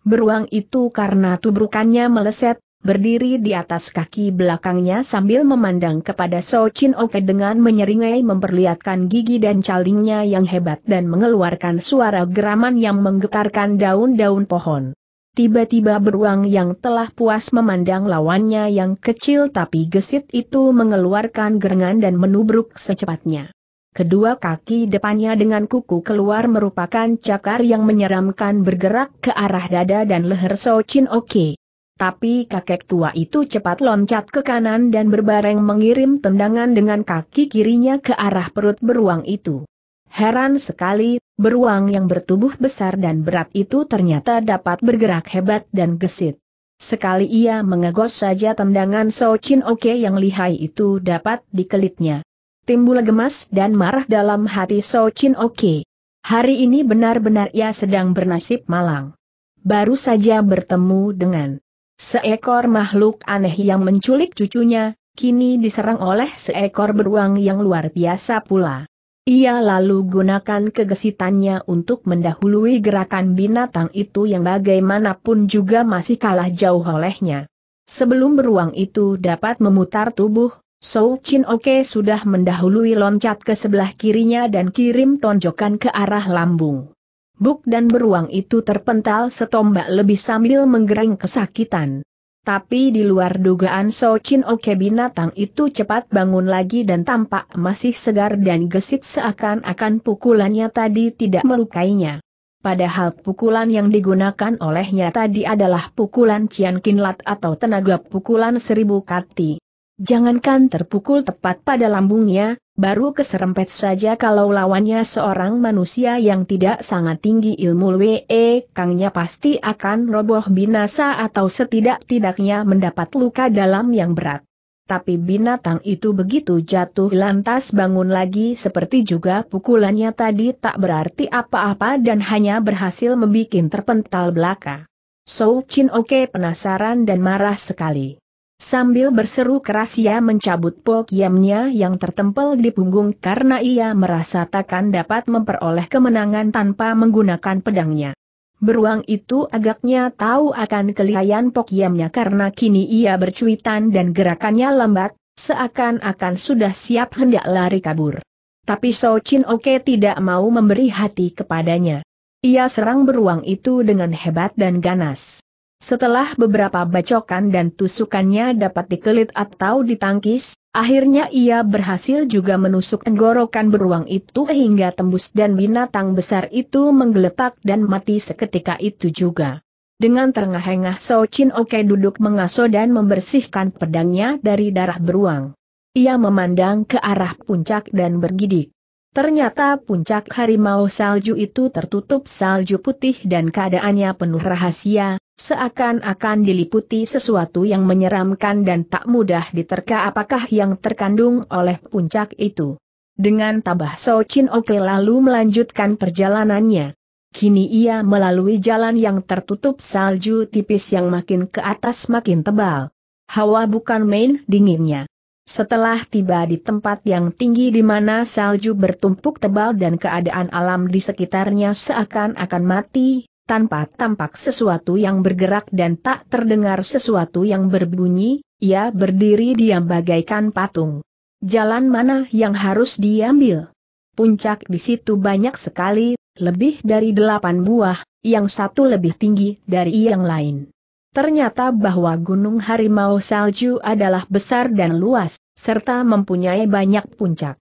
Beruang itu karena tubrukannya meleset, berdiri di atas kaki belakangnya sambil memandang kepada So Chin Oke dengan menyeringai memperlihatkan gigi dan calingnya yang hebat dan mengeluarkan suara geraman yang menggetarkan daun-daun pohon. Tiba-tiba beruang yang telah puas memandang lawannya yang kecil tapi gesit itu mengeluarkan gerangan dan menubruk secepatnya. Kedua kaki depannya dengan kuku keluar merupakan cakar yang menyeramkan bergerak ke arah dada dan leher So Chin Oke. Tapi kakek tua itu cepat loncat ke kanan dan berbareng mengirim tendangan dengan kaki kirinya ke arah perut beruang itu. Heran sekali, beruang yang bertubuh besar dan berat itu ternyata dapat bergerak hebat dan gesit. Sekali ia mengegos saja tendangan So Chin Oke yang lihai itu dapat dikelitnya. Timbul gemas dan marah dalam hati So Chin Oke. Hari ini benar-benar ia sedang bernasib malang. Baru saja bertemu dengan Seekor makhluk aneh yang menculik cucunya, kini diserang oleh seekor beruang yang luar biasa pula. Ia lalu gunakan kegesitannya untuk mendahului gerakan binatang itu yang bagaimanapun juga masih kalah jauh olehnya. Sebelum beruang itu dapat memutar tubuh, Sou Chin Oke sudah mendahului loncat ke sebelah kirinya dan kirim tonjokan ke arah lambung. Buk dan beruang itu terpental setombak lebih sambil menggereng kesakitan. Tapi di luar dugaan So Chin Oke binatang itu cepat bangun lagi dan tampak masih segar dan gesit seakan-akan pukulannya tadi tidak melukainya. Padahal pukulan yang digunakan olehnya tadi adalah pukulan Cian Kinlat atau tenaga pukulan seribu kati. Jangankan terpukul tepat pada lambungnya, baru keserempet saja kalau lawannya seorang manusia yang tidak sangat tinggi ilmu WE, kangnya pasti akan roboh binasa atau setidak-tidaknya mendapat luka dalam yang berat. Tapi binatang itu begitu jatuh lantas bangun lagi seperti juga pukulannya tadi tak berarti apa-apa dan hanya berhasil membuat terpental belaka. So Chin Oke penasaran dan marah sekali. Sambil berseru keras ia mencabut pokiamnya yang tertempel di punggung karena ia merasa takkan dapat memperoleh kemenangan tanpa menggunakan pedangnya. Beruang itu agaknya tahu akan kelihayan pokiamnya karena kini ia bercuitan dan gerakannya lambat, seakan-akan sudah siap hendak lari kabur. Tapi So Chin Oke tidak mau memberi hati kepadanya. Ia serang beruang itu dengan hebat dan ganas. Setelah beberapa bacokan dan tusukannya dapat dikelit atau ditangkis, akhirnya ia berhasil juga menusuk tenggorokan beruang itu hingga tembus dan binatang besar itu menggeletak dan mati seketika itu juga. Dengan terengah-engah So Chin Oke duduk mengaso dan membersihkan pedangnya dari darah beruang. Ia memandang ke arah puncak dan bergidik. Ternyata puncak harimau salju itu tertutup salju putih dan keadaannya penuh rahasia, Seakan-akan diliputi sesuatu yang menyeramkan dan tak mudah diterka apakah yang terkandung oleh puncak itu. Dengan tabah So Chin Oke lalu melanjutkan perjalanannya. Kini ia melalui jalan yang tertutup salju tipis yang makin ke atas makin tebal. Hawa bukan main dinginnya. Setelah tiba di tempat yang tinggi di mana salju bertumpuk tebal dan keadaan alam di sekitarnya seakan-akan mati, tanpa tampak sesuatu yang bergerak dan tak terdengar sesuatu yang berbunyi, ia berdiri diam bagaikan patung. Jalan mana yang harus diambil? Puncak di situ banyak sekali, lebih dari delapan buah, yang satu lebih tinggi dari yang lain. Ternyata bahwa Gunung Harimau Salju adalah besar dan luas, serta mempunyai banyak puncak.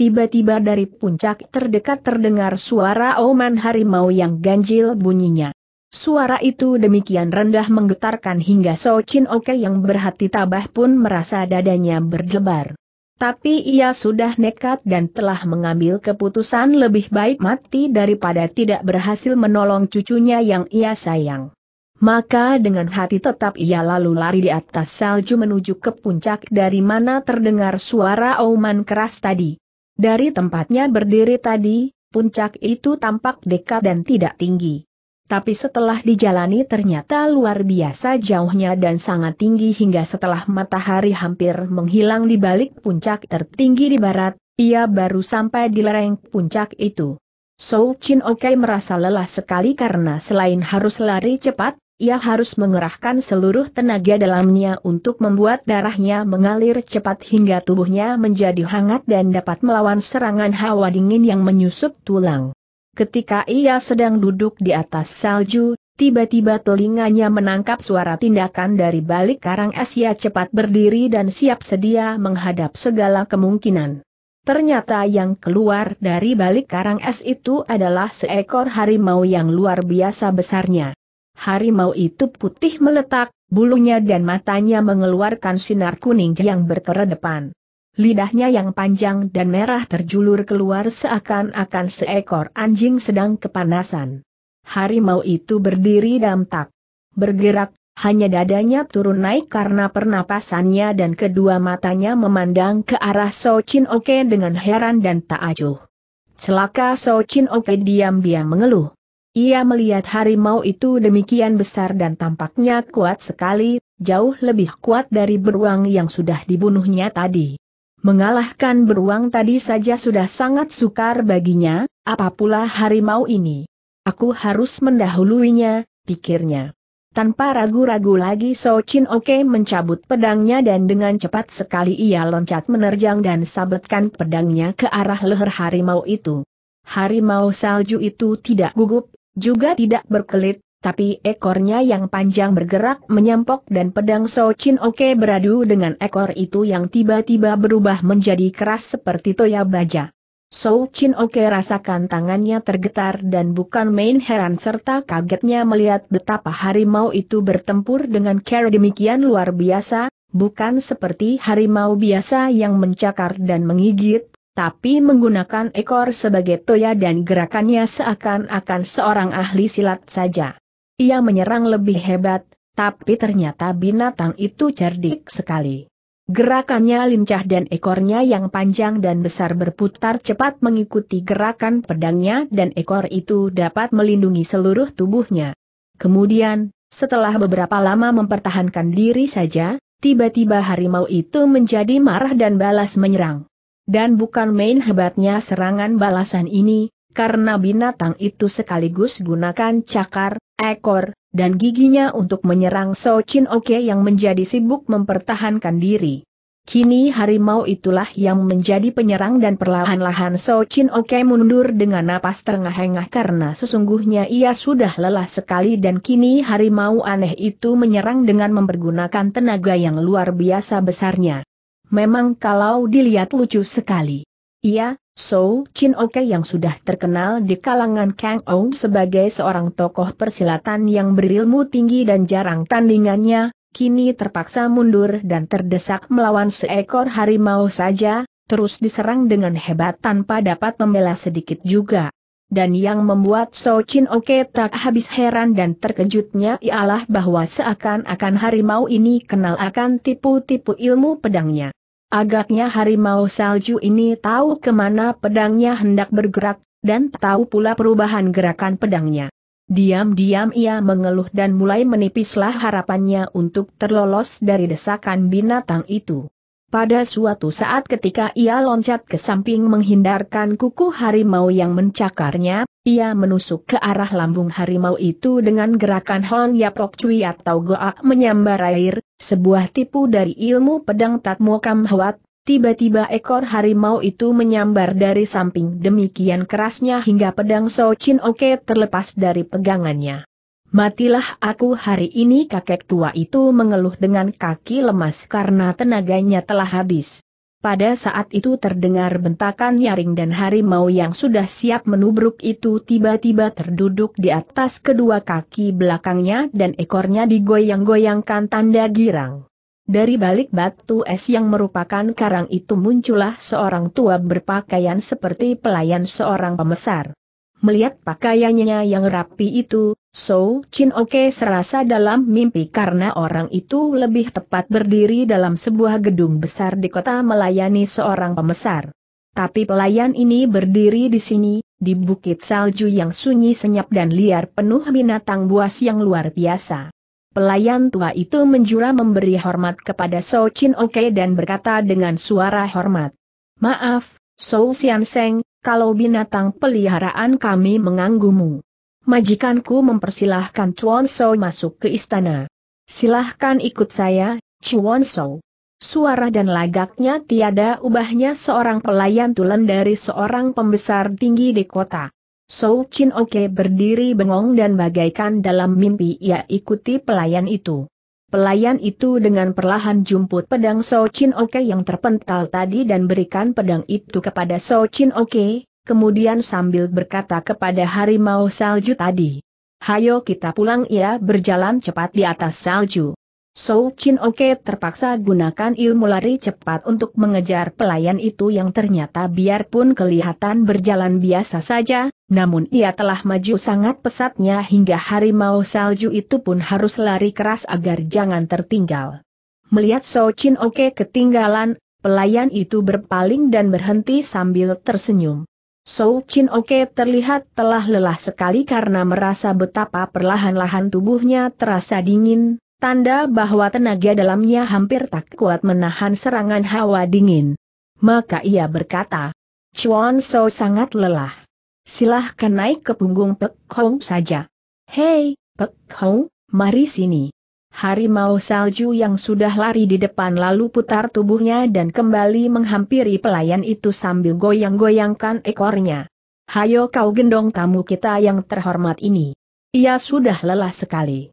Tiba-tiba dari puncak terdekat terdengar suara oman harimau yang ganjil bunyinya. Suara itu demikian rendah menggetarkan hingga So Chin Oke yang berhati tabah pun merasa dadanya berdebar. Tapi ia sudah nekat dan telah mengambil keputusan lebih baik mati daripada tidak berhasil menolong cucunya yang ia sayang. Maka dengan hati tetap ia lalu lari di atas salju menuju ke puncak dari mana terdengar suara oman keras tadi. Dari tempatnya berdiri tadi, puncak itu tampak dekat dan tidak tinggi. Tapi setelah dijalani ternyata luar biasa jauhnya dan sangat tinggi hingga setelah matahari hampir menghilang di balik puncak tertinggi di barat, ia baru sampai di lereng puncak itu. So Chin Oke merasa lelah sekali karena selain harus lari cepat, ia harus mengerahkan seluruh tenaga dalamnya untuk membuat darahnya mengalir cepat hingga tubuhnya menjadi hangat dan dapat melawan serangan hawa dingin yang menyusup tulang. Ketika ia sedang duduk di atas salju, tiba-tiba telinganya menangkap suara tindakan dari balik karang Asia cepat berdiri dan siap sedia menghadap segala kemungkinan. Ternyata yang keluar dari balik karang es itu adalah seekor harimau yang luar biasa besarnya harimau itu putih meletak, bulunya dan matanya mengeluarkan sinar kuning yang berkeredepan. Lidahnya yang panjang dan merah terjulur keluar seakan-akan seekor anjing sedang kepanasan. Harimau itu berdiri tak, Bergerak, hanya dadanya turun naik karena pernapasannya dan kedua matanya memandang ke arah So Chin Oke dengan heran dan tak acuh. Celaka So Chin Oke diam-diam mengeluh. Ia melihat harimau itu demikian besar dan tampaknya kuat sekali, jauh lebih kuat dari beruang yang sudah dibunuhnya tadi. Mengalahkan beruang tadi saja sudah sangat sukar baginya, apapula harimau ini. Aku harus mendahuluinya, pikirnya. Tanpa ragu-ragu lagi So Chin Oke mencabut pedangnya dan dengan cepat sekali ia loncat menerjang dan sabetkan pedangnya ke arah leher harimau itu. Harimau salju itu tidak gugup, juga tidak berkelit, tapi ekornya yang panjang bergerak menyampok dan pedang So Chin Oke beradu dengan ekor itu yang tiba-tiba berubah menjadi keras seperti toya baja. So Chin Oke rasakan tangannya tergetar dan bukan main heran serta kagetnya melihat betapa harimau itu bertempur dengan cara demikian luar biasa, bukan seperti harimau biasa yang mencakar dan menggigit, tapi menggunakan ekor sebagai toya dan gerakannya seakan-akan seorang ahli silat saja. Ia menyerang lebih hebat, tapi ternyata binatang itu cerdik sekali. Gerakannya lincah dan ekornya yang panjang dan besar berputar cepat mengikuti gerakan pedangnya dan ekor itu dapat melindungi seluruh tubuhnya. Kemudian, setelah beberapa lama mempertahankan diri saja, tiba-tiba harimau itu menjadi marah dan balas menyerang. Dan bukan main hebatnya serangan balasan ini, karena binatang itu sekaligus gunakan cakar, ekor, dan giginya untuk menyerang So Chin Oke yang menjadi sibuk mempertahankan diri. Kini harimau itulah yang menjadi penyerang dan perlahan-lahan So Chin Oke mundur dengan napas terengah-engah karena sesungguhnya ia sudah lelah sekali dan kini harimau aneh itu menyerang dengan mempergunakan tenaga yang luar biasa besarnya memang kalau dilihat lucu sekali. Iya, So Chin Oke yang sudah terkenal di kalangan Kang Ou sebagai seorang tokoh persilatan yang berilmu tinggi dan jarang tandingannya, kini terpaksa mundur dan terdesak melawan seekor harimau saja, terus diserang dengan hebat tanpa dapat membela sedikit juga. Dan yang membuat So Chin Oke tak habis heran dan terkejutnya ialah bahwa seakan-akan harimau ini kenal akan tipu-tipu ilmu pedangnya. Agaknya harimau salju ini tahu kemana pedangnya hendak bergerak, dan tahu pula perubahan gerakan pedangnya. Diam-diam ia mengeluh dan mulai menipislah harapannya untuk terlolos dari desakan binatang itu. Pada suatu saat ketika ia loncat ke samping menghindarkan kuku harimau yang mencakarnya, ia menusuk ke arah lambung harimau itu dengan gerakan Hon Yapok Cui atau Goa menyambar air, sebuah tipu dari ilmu pedang Tatmo Kam Hwat, Tiba-tiba ekor harimau itu menyambar dari samping demikian kerasnya hingga pedang So Chin Oke terlepas dari pegangannya. Matilah aku hari ini kakek tua itu mengeluh dengan kaki lemas karena tenaganya telah habis. Pada saat itu terdengar bentakan nyaring dan harimau yang sudah siap menubruk itu tiba-tiba terduduk di atas kedua kaki belakangnya dan ekornya digoyang-goyangkan tanda girang. Dari balik batu es yang merupakan karang itu muncullah seorang tua berpakaian seperti pelayan seorang pemesar. Melihat pakaiannya yang rapi itu, So Chin Oke serasa dalam mimpi karena orang itu lebih tepat berdiri dalam sebuah gedung besar di kota melayani seorang pemesar. Tapi pelayan ini berdiri di sini, di bukit salju yang sunyi senyap dan liar penuh binatang buas yang luar biasa. Pelayan tua itu menjura memberi hormat kepada So Chin Oke dan berkata dengan suara hormat. Maaf, So Sian Seng, kalau binatang peliharaan kami mengganggumu, Majikanku mempersilahkan Chuan Shou masuk ke istana. Silahkan ikut saya, Chuan Shou. Suara dan lagaknya tiada ubahnya seorang pelayan tulen dari seorang pembesar tinggi di kota. So Chin Oke berdiri bengong dan bagaikan dalam mimpi ia ikuti pelayan itu. Pelayan itu dengan perlahan jumput pedang So Chin Oke yang terpental tadi dan berikan pedang itu kepada So Chin Oke, kemudian sambil berkata kepada harimau salju tadi. Hayo kita pulang ya." berjalan cepat di atas salju. Sou Chin Oke terpaksa gunakan ilmu lari cepat untuk mengejar pelayan itu yang ternyata biarpun kelihatan berjalan biasa saja, namun ia telah maju sangat pesatnya hingga harimau salju itu pun harus lari keras agar jangan tertinggal. Melihat Sou Chin Oke ketinggalan, pelayan itu berpaling dan berhenti sambil tersenyum. Sou Chin Oke terlihat telah lelah sekali karena merasa betapa perlahan-lahan tubuhnya terasa dingin, Tanda bahwa tenaga dalamnya hampir tak kuat menahan serangan hawa dingin. Maka ia berkata, Chuan So sangat lelah. Silahkan naik ke punggung Pek Hong saja. Hei, Pek Hong, mari sini. Harimau salju yang sudah lari di depan lalu putar tubuhnya dan kembali menghampiri pelayan itu sambil goyang-goyangkan ekornya. Hayo kau gendong tamu kita yang terhormat ini. Ia sudah lelah sekali.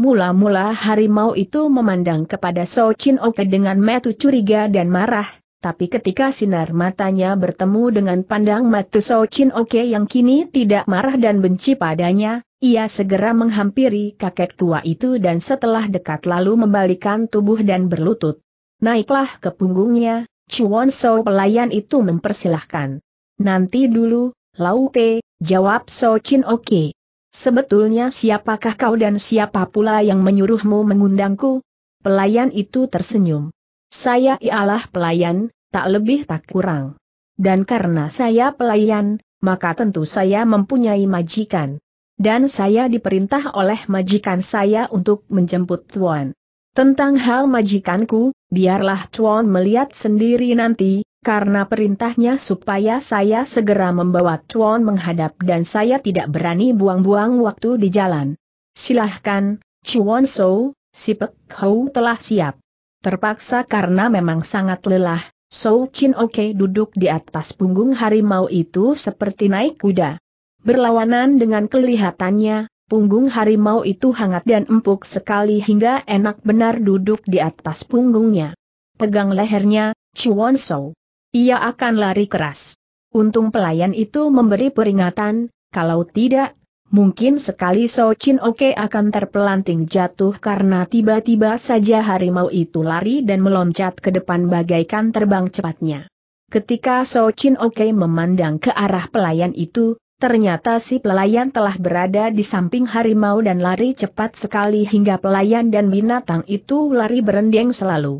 Mula-mula harimau itu memandang kepada So Chin Oke dengan metu curiga dan marah, tapi ketika sinar matanya bertemu dengan pandang metu So Chin Oke yang kini tidak marah dan benci padanya, ia segera menghampiri kakek tua itu dan setelah dekat lalu membalikan tubuh dan berlutut. Naiklah ke punggungnya, Chuan So pelayan itu mempersilahkan. Nanti dulu, Laute, jawab So Chin Oke. Sebetulnya siapakah kau dan siapa pula yang menyuruhmu mengundangku? Pelayan itu tersenyum. Saya ialah pelayan, tak lebih tak kurang. Dan karena saya pelayan, maka tentu saya mempunyai majikan. Dan saya diperintah oleh majikan saya untuk menjemput Tuan. Tentang hal majikanku, biarlah Tuan melihat sendiri nanti, karena perintahnya supaya saya segera membawa Chuan menghadap dan saya tidak berani buang-buang waktu di jalan. Silahkan, Chuan So, si Pek Hou telah siap. Terpaksa karena memang sangat lelah, So Chin Oke duduk di atas punggung harimau itu seperti naik kuda. Berlawanan dengan kelihatannya, punggung harimau itu hangat dan empuk sekali hingga enak benar duduk di atas punggungnya. Pegang lehernya, Chuan Sou. Ia akan lari keras. Untung pelayan itu memberi peringatan, kalau tidak, mungkin sekali So Chin Oke akan terpelanting jatuh karena tiba-tiba saja harimau itu lari dan meloncat ke depan bagaikan terbang cepatnya. Ketika So Chin Oke memandang ke arah pelayan itu, ternyata si pelayan telah berada di samping harimau dan lari cepat sekali hingga pelayan dan binatang itu lari berendeng selalu.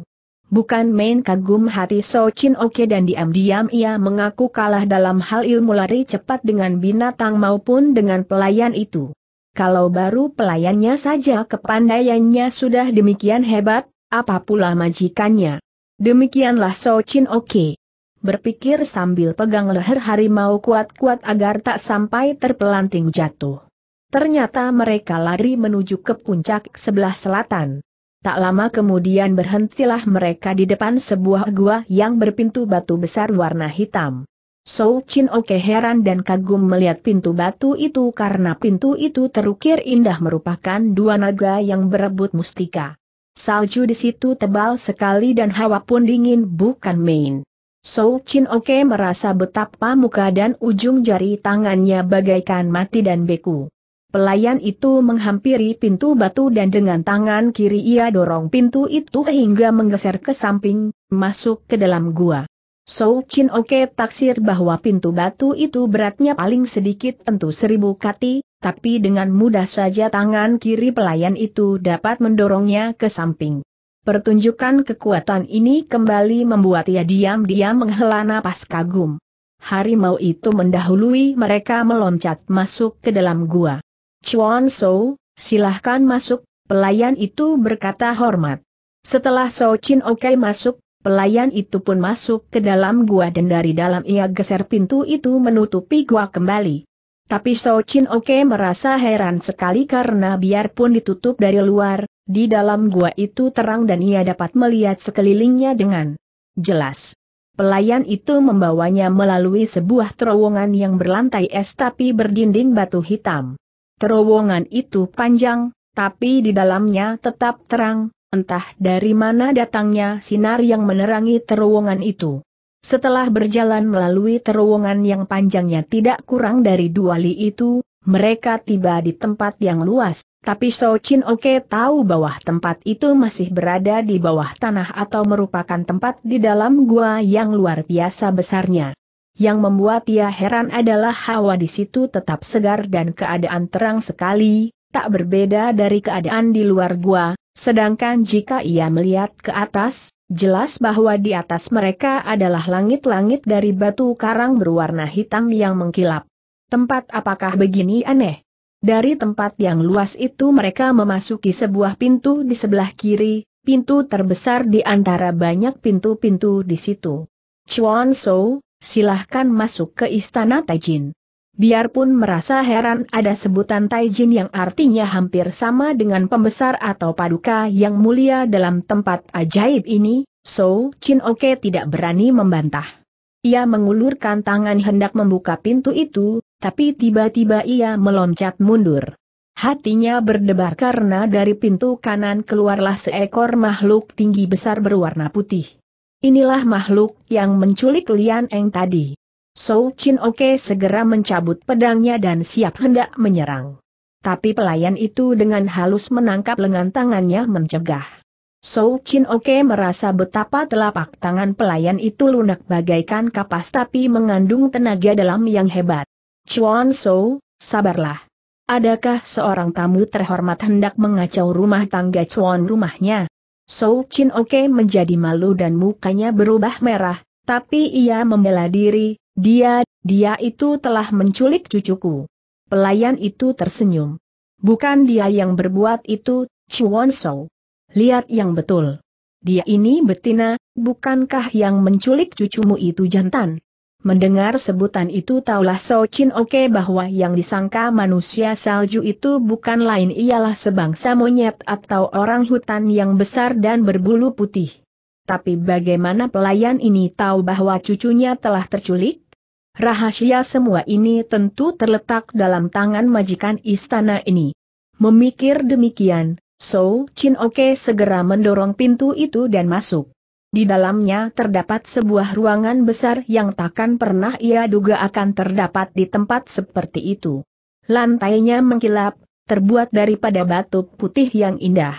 Bukan main kagum hati So Chin Oke dan diam-diam ia mengaku kalah dalam hal ilmu lari cepat dengan binatang maupun dengan pelayan itu. Kalau baru pelayannya saja kepandaiannya sudah demikian hebat, apa pula majikannya. Demikianlah So Chin Oke. Berpikir sambil pegang leher harimau kuat-kuat agar tak sampai terpelanting jatuh. Ternyata mereka lari menuju ke puncak sebelah selatan. Tak lama kemudian berhentilah mereka di depan sebuah gua yang berpintu batu besar warna hitam. Sou Chin Oke heran dan kagum melihat pintu batu itu karena pintu itu terukir indah merupakan dua naga yang berebut mustika. Salju di situ tebal sekali dan hawa pun dingin bukan main. Sou Chin Oke merasa betapa muka dan ujung jari tangannya bagaikan mati dan beku. Pelayan itu menghampiri pintu batu dan dengan tangan kiri ia dorong pintu itu hingga menggeser ke samping, masuk ke dalam gua. So Chin Oke taksir bahwa pintu batu itu beratnya paling sedikit tentu seribu kati, tapi dengan mudah saja tangan kiri pelayan itu dapat mendorongnya ke samping. Pertunjukan kekuatan ini kembali membuat ia diam-diam menghela napas kagum. Harimau itu mendahului mereka meloncat masuk ke dalam gua. Chuan So, silahkan masuk, pelayan itu berkata hormat. Setelah So Chin Oke masuk, pelayan itu pun masuk ke dalam gua dan dari dalam ia geser pintu itu menutupi gua kembali. Tapi So Chin Oke merasa heran sekali karena biarpun ditutup dari luar, di dalam gua itu terang dan ia dapat melihat sekelilingnya dengan jelas. Pelayan itu membawanya melalui sebuah terowongan yang berlantai es tapi berdinding batu hitam. Terowongan itu panjang, tapi di dalamnya tetap terang, entah dari mana datangnya sinar yang menerangi terowongan itu. Setelah berjalan melalui terowongan yang panjangnya tidak kurang dari dua li itu, mereka tiba di tempat yang luas, tapi Chin Oke tahu bahwa tempat itu masih berada di bawah tanah atau merupakan tempat di dalam gua yang luar biasa besarnya. Yang membuat ia heran adalah hawa di situ tetap segar dan keadaan terang sekali, tak berbeda dari keadaan di luar gua, sedangkan jika ia melihat ke atas, jelas bahwa di atas mereka adalah langit-langit dari batu karang berwarna hitam yang mengkilap. Tempat apakah begini aneh? Dari tempat yang luas itu mereka memasuki sebuah pintu di sebelah kiri, pintu terbesar di antara banyak pintu-pintu di situ. Chuan So, silahkan masuk ke istana Taijin. Biarpun merasa heran ada sebutan Taijin yang artinya hampir sama dengan pembesar atau paduka yang mulia dalam tempat ajaib ini, So Chin Oke tidak berani membantah. Ia mengulurkan tangan hendak membuka pintu itu, tapi tiba-tiba ia meloncat mundur. Hatinya berdebar karena dari pintu kanan keluarlah seekor makhluk tinggi besar berwarna putih. Inilah makhluk yang menculik Lian Eng tadi. So Chin Oke segera mencabut pedangnya dan siap hendak menyerang. Tapi pelayan itu dengan halus menangkap lengan tangannya mencegah. So Chin Oke merasa betapa telapak tangan pelayan itu lunak bagaikan kapas tapi mengandung tenaga dalam yang hebat. Chuan So, sabarlah. Adakah seorang tamu terhormat hendak mengacau rumah tangga Chuan rumahnya? Sou Chin Oke menjadi malu dan mukanya berubah merah, tapi ia membela diri, dia, dia itu telah menculik cucuku. Pelayan itu tersenyum. Bukan dia yang berbuat itu, Chuan Sou. Lihat yang betul. Dia ini betina, bukankah yang menculik cucumu itu jantan? Mendengar sebutan itu taulah So Chin Oke bahwa yang disangka manusia salju itu bukan lain ialah sebangsa monyet atau orang hutan yang besar dan berbulu putih. Tapi bagaimana pelayan ini tahu bahwa cucunya telah terculik? Rahasia semua ini tentu terletak dalam tangan majikan istana ini. Memikir demikian, So Chin Oke segera mendorong pintu itu dan masuk. Di dalamnya terdapat sebuah ruangan besar yang takkan pernah ia duga akan terdapat di tempat seperti itu. Lantainya mengkilap, terbuat daripada batu putih yang indah.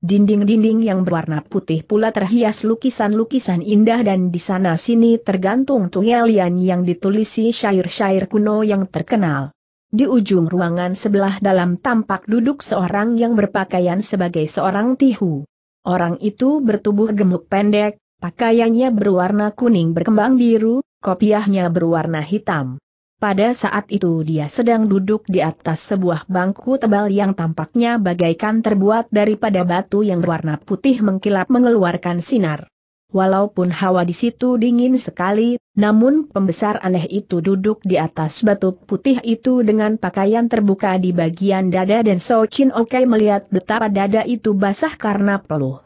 Dinding-dinding yang berwarna putih pula terhias lukisan-lukisan indah dan di sana sini tergantung tuyelian yang ditulisi syair-syair kuno yang terkenal. Di ujung ruangan sebelah dalam tampak duduk seorang yang berpakaian sebagai seorang tihu. Orang itu bertubuh gemuk pendek, pakaiannya berwarna kuning berkembang biru, kopiahnya berwarna hitam. Pada saat itu dia sedang duduk di atas sebuah bangku tebal yang tampaknya bagaikan terbuat daripada batu yang berwarna putih mengkilap mengeluarkan sinar. Walaupun hawa di situ dingin sekali, namun pembesar aneh itu duduk di atas batu putih itu dengan pakaian terbuka di bagian dada dan So Chin Oke melihat betapa dada itu basah karena peluh.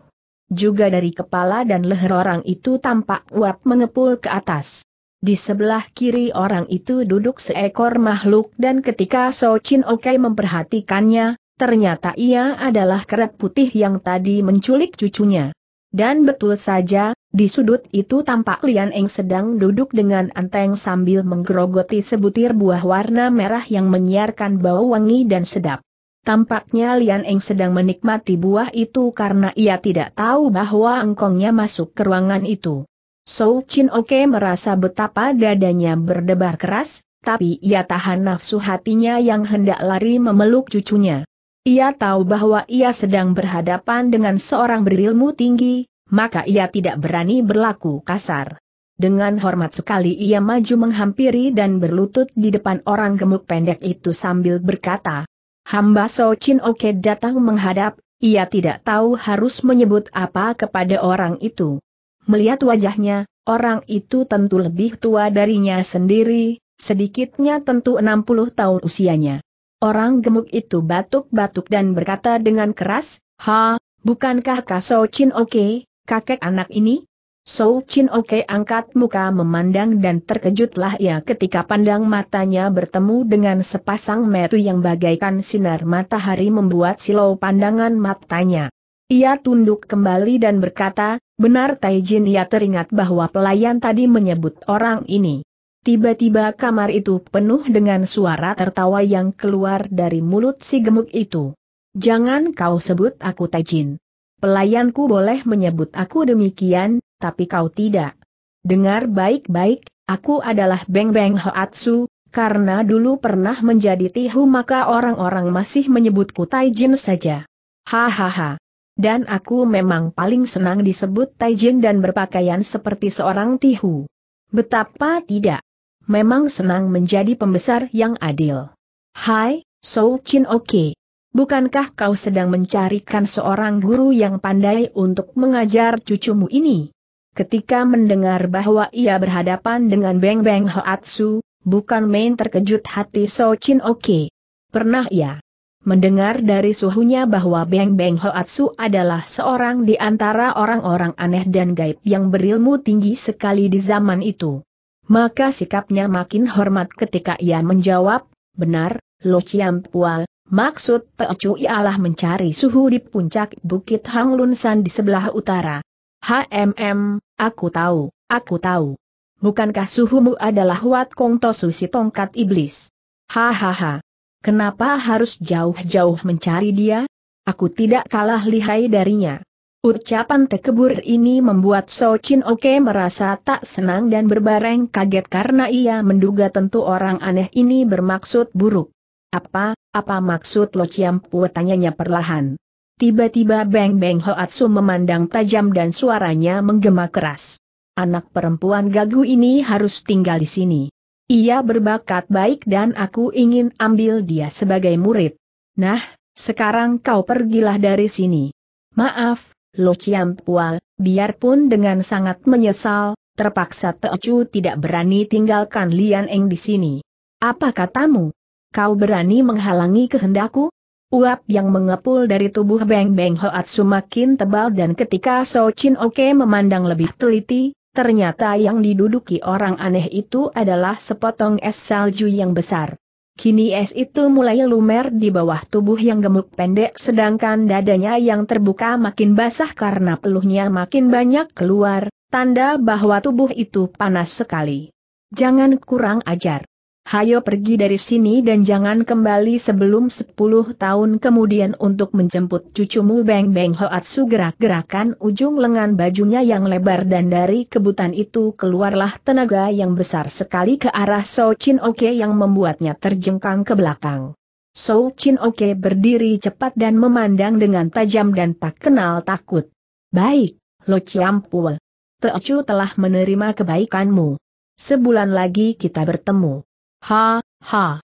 Juga dari kepala dan leher orang itu tampak uap mengepul ke atas. Di sebelah kiri orang itu duduk seekor makhluk dan ketika So Chin Oke memperhatikannya, ternyata ia adalah kerak putih yang tadi menculik cucunya. Dan betul saja, di sudut itu tampak Lian Eng sedang duduk dengan anteng sambil menggerogoti sebutir buah warna merah yang menyiarkan bau wangi dan sedap. Tampaknya Lian Eng sedang menikmati buah itu karena ia tidak tahu bahwa engkongnya masuk ke ruangan itu. So Chin Oke merasa betapa dadanya berdebar keras, tapi ia tahan nafsu hatinya yang hendak lari memeluk cucunya. Ia tahu bahwa ia sedang berhadapan dengan seorang berilmu tinggi, maka ia tidak berani berlaku kasar. Dengan hormat sekali ia maju menghampiri dan berlutut di depan orang gemuk pendek itu sambil berkata, Hamba So Chin Oke datang menghadap, ia tidak tahu harus menyebut apa kepada orang itu. Melihat wajahnya, orang itu tentu lebih tua darinya sendiri, sedikitnya tentu 60 tahun usianya. Orang gemuk itu batuk-batuk dan berkata dengan keras, Ha, bukankah Kak So Chin Oke, kakek anak ini? So Chin Oke angkat muka memandang dan terkejutlah ia ketika pandang matanya bertemu dengan sepasang metu yang bagaikan sinar matahari membuat silau pandangan matanya. Ia tunduk kembali dan berkata, benar Taijin ia teringat bahwa pelayan tadi menyebut orang ini. Tiba-tiba kamar itu penuh dengan suara tertawa yang keluar dari mulut si gemuk itu. Jangan kau sebut aku Tajin. Pelayanku boleh menyebut aku demikian, tapi kau tidak. Dengar baik-baik, aku adalah Beng Beng Hoatsu, karena dulu pernah menjadi tihu maka orang-orang masih menyebutku Taijin saja. Hahaha. Dan aku memang paling senang disebut Taijin dan berpakaian seperti seorang tihu. Betapa tidak memang senang menjadi pembesar yang adil. Hai, So Chin Oke. Bukankah kau sedang mencarikan seorang guru yang pandai untuk mengajar cucumu ini? Ketika mendengar bahwa ia berhadapan dengan Beng Beng Hoatsu, bukan main terkejut hati So Chin Oke. Pernah ya. mendengar dari suhunya bahwa Beng Beng Hoatsu adalah seorang di antara orang-orang aneh dan gaib yang berilmu tinggi sekali di zaman itu. Maka sikapnya makin hormat ketika ia menjawab, benar, Lo Pua, maksud Teocu ialah mencari suhu di puncak Bukit Hang Lunsan di sebelah utara. HMM, aku tahu, aku tahu. Bukankah suhumu adalah Wat Kong Tosu si tongkat iblis? Hahaha. Kenapa harus jauh-jauh mencari dia? Aku tidak kalah lihai darinya. Ucapan tekebur ini membuat So Chin Oke merasa tak senang dan berbareng kaget karena ia menduga tentu orang aneh ini bermaksud buruk. Apa, apa maksud Lo Chiam tanyanya perlahan. Tiba-tiba Beng Beng Hoatsu memandang tajam dan suaranya menggema keras. Anak perempuan gagu ini harus tinggal di sini. Ia berbakat baik dan aku ingin ambil dia sebagai murid. Nah, sekarang kau pergilah dari sini. Maaf, Lo Chiam Pua, biarpun dengan sangat menyesal, terpaksa Teocu tidak berani tinggalkan Lian Eng di sini. Apa katamu? Kau berani menghalangi kehendakku? Uap yang mengepul dari tubuh Beng Beng Hoat semakin tebal dan ketika So Chin Oke memandang lebih teliti, ternyata yang diduduki orang aneh itu adalah sepotong es salju yang besar. Kini es itu mulai lumer di bawah tubuh yang gemuk pendek sedangkan dadanya yang terbuka makin basah karena peluhnya makin banyak keluar, tanda bahwa tubuh itu panas sekali. Jangan kurang ajar hayo pergi dari sini dan jangan kembali sebelum 10 tahun kemudian untuk menjemput cucumu Beng Beng Hoatsu gerak-gerakan ujung lengan bajunya yang lebar dan dari kebutan itu keluarlah tenaga yang besar sekali ke arah So Chin Oke yang membuatnya terjengkang ke belakang. So Chin Oke berdiri cepat dan memandang dengan tajam dan tak kenal takut. Baik, Lo Chiampul. Teocu telah menerima kebaikanmu. Sebulan lagi kita bertemu. Ha, ha.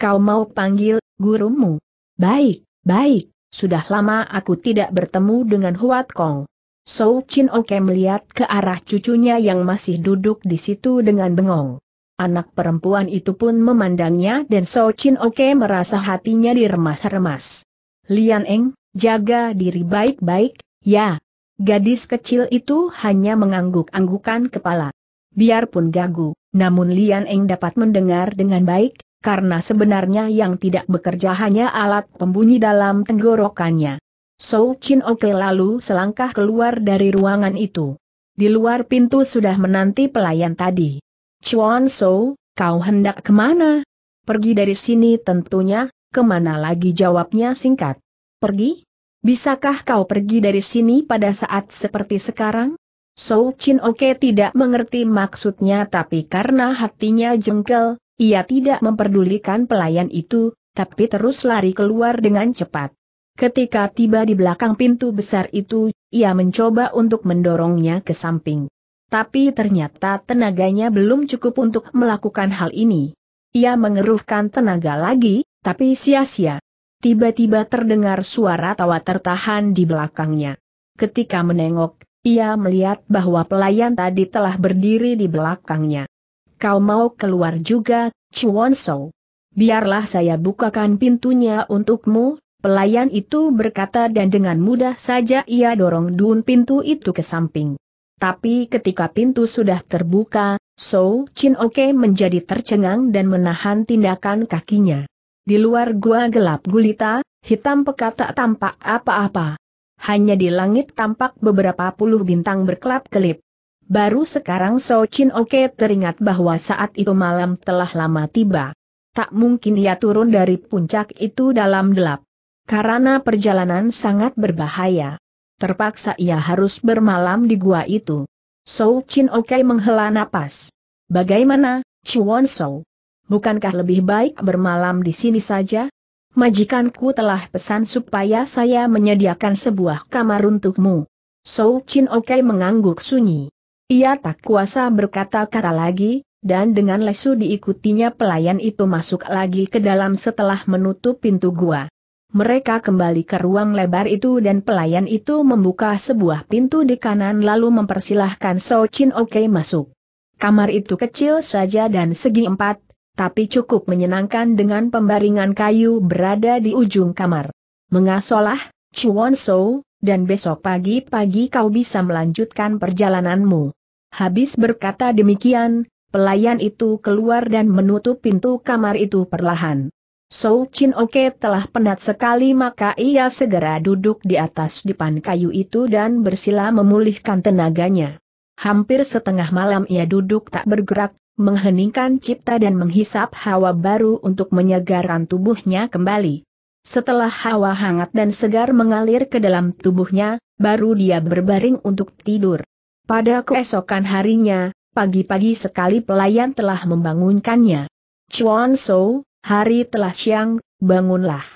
Kau mau panggil gurumu? Baik, baik. Sudah lama aku tidak bertemu dengan Huat Kong. Sou Chin Oke melihat ke arah cucunya yang masih duduk di situ dengan bengong. Anak perempuan itu pun memandangnya dan So Chin Oke merasa hatinya diremas-remas. Lian Eng, jaga diri baik-baik, ya. Gadis kecil itu hanya mengangguk-anggukan kepala. Biarpun gagu, namun Lian Eng dapat mendengar dengan baik, karena sebenarnya yang tidak bekerja hanya alat pembunyi dalam tenggorokannya. So Chin Oke lalu selangkah keluar dari ruangan itu. Di luar pintu sudah menanti pelayan tadi. Chuan So, kau hendak kemana? Pergi dari sini tentunya, kemana lagi jawabnya singkat. Pergi? Bisakah kau pergi dari sini pada saat seperti sekarang? Sou Chin Oke tidak mengerti maksudnya tapi karena hatinya jengkel, ia tidak memperdulikan pelayan itu, tapi terus lari keluar dengan cepat. Ketika tiba di belakang pintu besar itu, ia mencoba untuk mendorongnya ke samping. Tapi ternyata tenaganya belum cukup untuk melakukan hal ini. Ia mengeruhkan tenaga lagi, tapi sia-sia. Tiba-tiba terdengar suara tawa tertahan di belakangnya. Ketika menengok, ia melihat bahwa pelayan tadi telah berdiri di belakangnya. Kau mau keluar juga, Chuan Shou. Biarlah saya bukakan pintunya untukmu, pelayan itu berkata dan dengan mudah saja ia dorong dun pintu itu ke samping. Tapi ketika pintu sudah terbuka, So Chin Oke menjadi tercengang dan menahan tindakan kakinya. Di luar gua gelap gulita, hitam pekat tak tampak apa-apa hanya di langit tampak beberapa puluh bintang berkelap-kelip. Baru sekarang So Chin Oke teringat bahwa saat itu malam telah lama tiba. Tak mungkin ia turun dari puncak itu dalam gelap. Karena perjalanan sangat berbahaya. Terpaksa ia harus bermalam di gua itu. So Chin Oke menghela napas. Bagaimana, Chuan So? Bukankah lebih baik bermalam di sini saja? majikanku telah pesan supaya saya menyediakan sebuah kamar untukmu. So Chin Oke mengangguk sunyi. Ia tak kuasa berkata-kata lagi, dan dengan lesu diikutinya pelayan itu masuk lagi ke dalam setelah menutup pintu gua. Mereka kembali ke ruang lebar itu dan pelayan itu membuka sebuah pintu di kanan lalu mempersilahkan So Chin Oke masuk. Kamar itu kecil saja dan segi empat, tapi cukup menyenangkan dengan pembaringan kayu berada di ujung kamar. Mengasolah, Chuan So, dan besok pagi-pagi kau bisa melanjutkan perjalananmu. Habis berkata demikian, pelayan itu keluar dan menutup pintu kamar itu perlahan. So Chin Oke telah penat sekali maka ia segera duduk di atas dipan kayu itu dan bersila memulihkan tenaganya. Hampir setengah malam ia duduk tak bergerak, mengheningkan cipta dan menghisap hawa baru untuk menyegarkan tubuhnya kembali. Setelah hawa hangat dan segar mengalir ke dalam tubuhnya, baru dia berbaring untuk tidur. Pada keesokan harinya, pagi-pagi sekali pelayan telah membangunkannya. Chuan So, hari telah siang, bangunlah.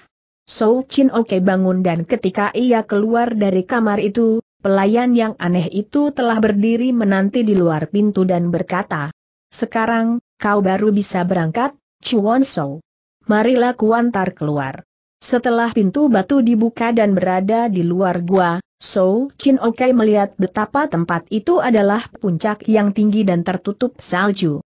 So Chin Oke bangun dan ketika ia keluar dari kamar itu, pelayan yang aneh itu telah berdiri menanti di luar pintu dan berkata, sekarang, kau baru bisa berangkat, Chuan Shou. Marilah kuantar keluar. Setelah pintu batu dibuka dan berada di luar gua, So Chin Oke melihat betapa tempat itu adalah puncak yang tinggi dan tertutup salju.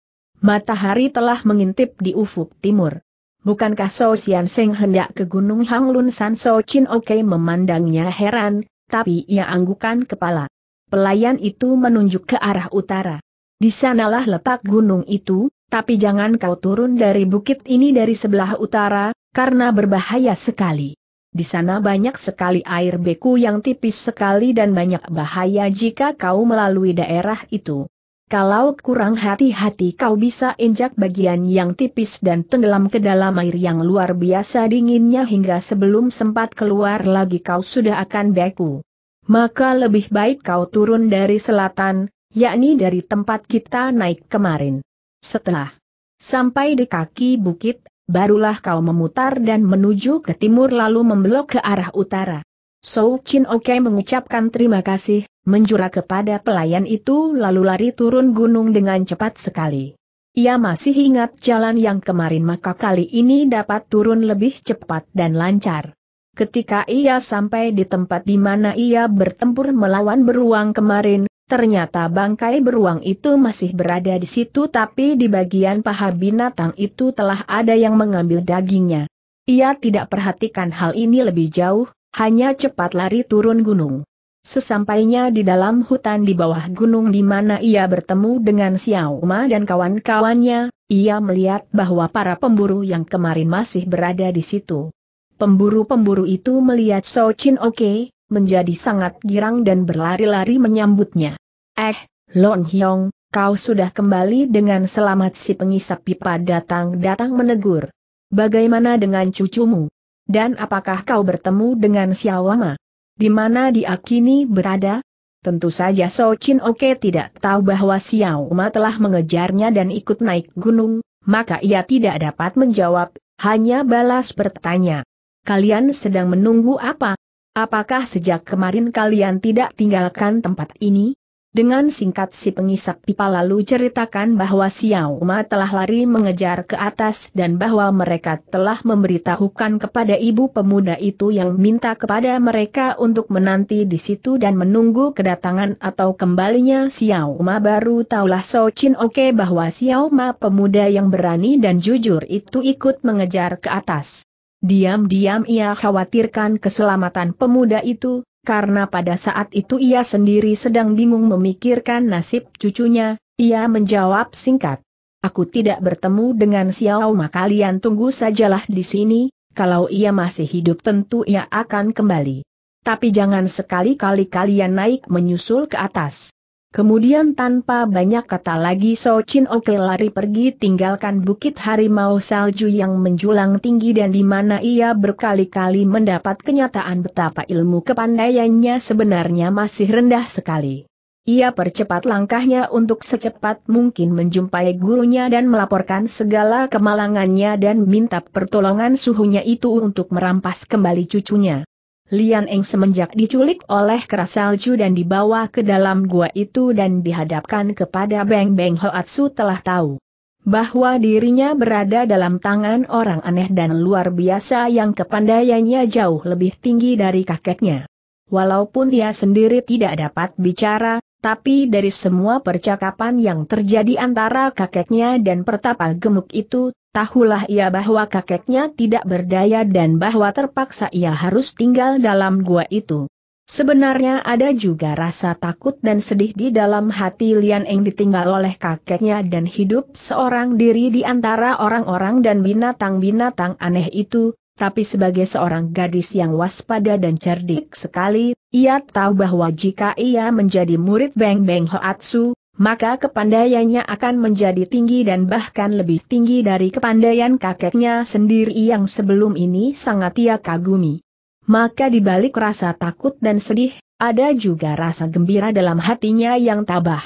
Matahari telah mengintip di ufuk timur. Bukankah So Sian Seng hendak ke Gunung Hanglun San So Chin Oke memandangnya heran, tapi ia anggukan kepala. Pelayan itu menunjuk ke arah utara. Di sanalah letak gunung itu, tapi jangan kau turun dari bukit ini dari sebelah utara, karena berbahaya sekali. Di sana banyak sekali air beku yang tipis sekali dan banyak bahaya jika kau melalui daerah itu. Kalau kurang hati-hati kau bisa injak bagian yang tipis dan tenggelam ke dalam air yang luar biasa dinginnya hingga sebelum sempat keluar lagi kau sudah akan beku. Maka lebih baik kau turun dari selatan, yakni dari tempat kita naik kemarin. Setelah sampai di kaki bukit, barulah kau memutar dan menuju ke timur lalu membelok ke arah utara. Sou Chin Oke mengucapkan terima kasih, menjura kepada pelayan itu lalu lari turun gunung dengan cepat sekali. Ia masih ingat jalan yang kemarin maka kali ini dapat turun lebih cepat dan lancar. Ketika ia sampai di tempat di mana ia bertempur melawan beruang kemarin, Ternyata bangkai beruang itu masih berada di situ tapi di bagian paha binatang itu telah ada yang mengambil dagingnya. Ia tidak perhatikan hal ini lebih jauh, hanya cepat lari turun gunung. Sesampainya di dalam hutan di bawah gunung di mana ia bertemu dengan Xiao Ma dan kawan-kawannya, ia melihat bahwa para pemburu yang kemarin masih berada di situ. Pemburu-pemburu itu melihat So Chin Oke, okay, menjadi sangat girang dan berlari-lari menyambutnya. Eh, Lon Hyong, kau sudah kembali dengan selamat si pengisap pipa datang-datang menegur. Bagaimana dengan cucumu? Dan apakah kau bertemu dengan Xiaowama? Di mana dia kini berada? Tentu saja So Chin Oke tidak tahu bahwa Xiaoma telah mengejarnya dan ikut naik gunung, maka ia tidak dapat menjawab, hanya balas bertanya. Kalian sedang menunggu apa? Apakah sejak kemarin kalian tidak tinggalkan tempat ini? Dengan singkat si pengisap pipa lalu ceritakan bahwa Xiao Ma telah lari mengejar ke atas dan bahwa mereka telah memberitahukan kepada ibu pemuda itu yang minta kepada mereka untuk menanti di situ dan menunggu kedatangan atau kembalinya Xiao Ma baru taulah So Chin Oke bahwa Xiao Ma pemuda yang berani dan jujur itu ikut mengejar ke atas. Diam-diam ia khawatirkan keselamatan pemuda itu, karena pada saat itu ia sendiri sedang bingung memikirkan nasib cucunya, ia menjawab singkat. Aku tidak bertemu dengan Xiao Ma kalian tunggu sajalah di sini, kalau ia masih hidup tentu ia akan kembali. Tapi jangan sekali-kali kalian naik menyusul ke atas. Kemudian tanpa banyak kata lagi So Chin Oke lari pergi tinggalkan bukit harimau salju yang menjulang tinggi dan di mana ia berkali-kali mendapat kenyataan betapa ilmu kepandaiannya sebenarnya masih rendah sekali. Ia percepat langkahnya untuk secepat mungkin menjumpai gurunya dan melaporkan segala kemalangannya dan minta pertolongan suhunya itu untuk merampas kembali cucunya. Lian Eng semenjak diculik oleh keras salju dan dibawa ke dalam gua itu dan dihadapkan kepada Beng Beng Hoatsu telah tahu bahwa dirinya berada dalam tangan orang aneh dan luar biasa yang kepandaiannya jauh lebih tinggi dari kakeknya. Walaupun dia sendiri tidak dapat bicara, tapi dari semua percakapan yang terjadi antara kakeknya dan pertapa gemuk itu, Tahulah ia bahwa kakeknya tidak berdaya dan bahwa terpaksa ia harus tinggal dalam gua itu. Sebenarnya ada juga rasa takut dan sedih di dalam hati Lian Eng ditinggal oleh kakeknya dan hidup seorang diri di antara orang-orang dan binatang-binatang aneh itu, tapi sebagai seorang gadis yang waspada dan cerdik sekali, ia tahu bahwa jika ia menjadi murid Beng Beng Hoatsu, maka kepandaiannya akan menjadi tinggi dan bahkan lebih tinggi dari kepandaian kakeknya sendiri yang sebelum ini sangat ia kagumi. Maka dibalik rasa takut dan sedih, ada juga rasa gembira dalam hatinya yang tabah.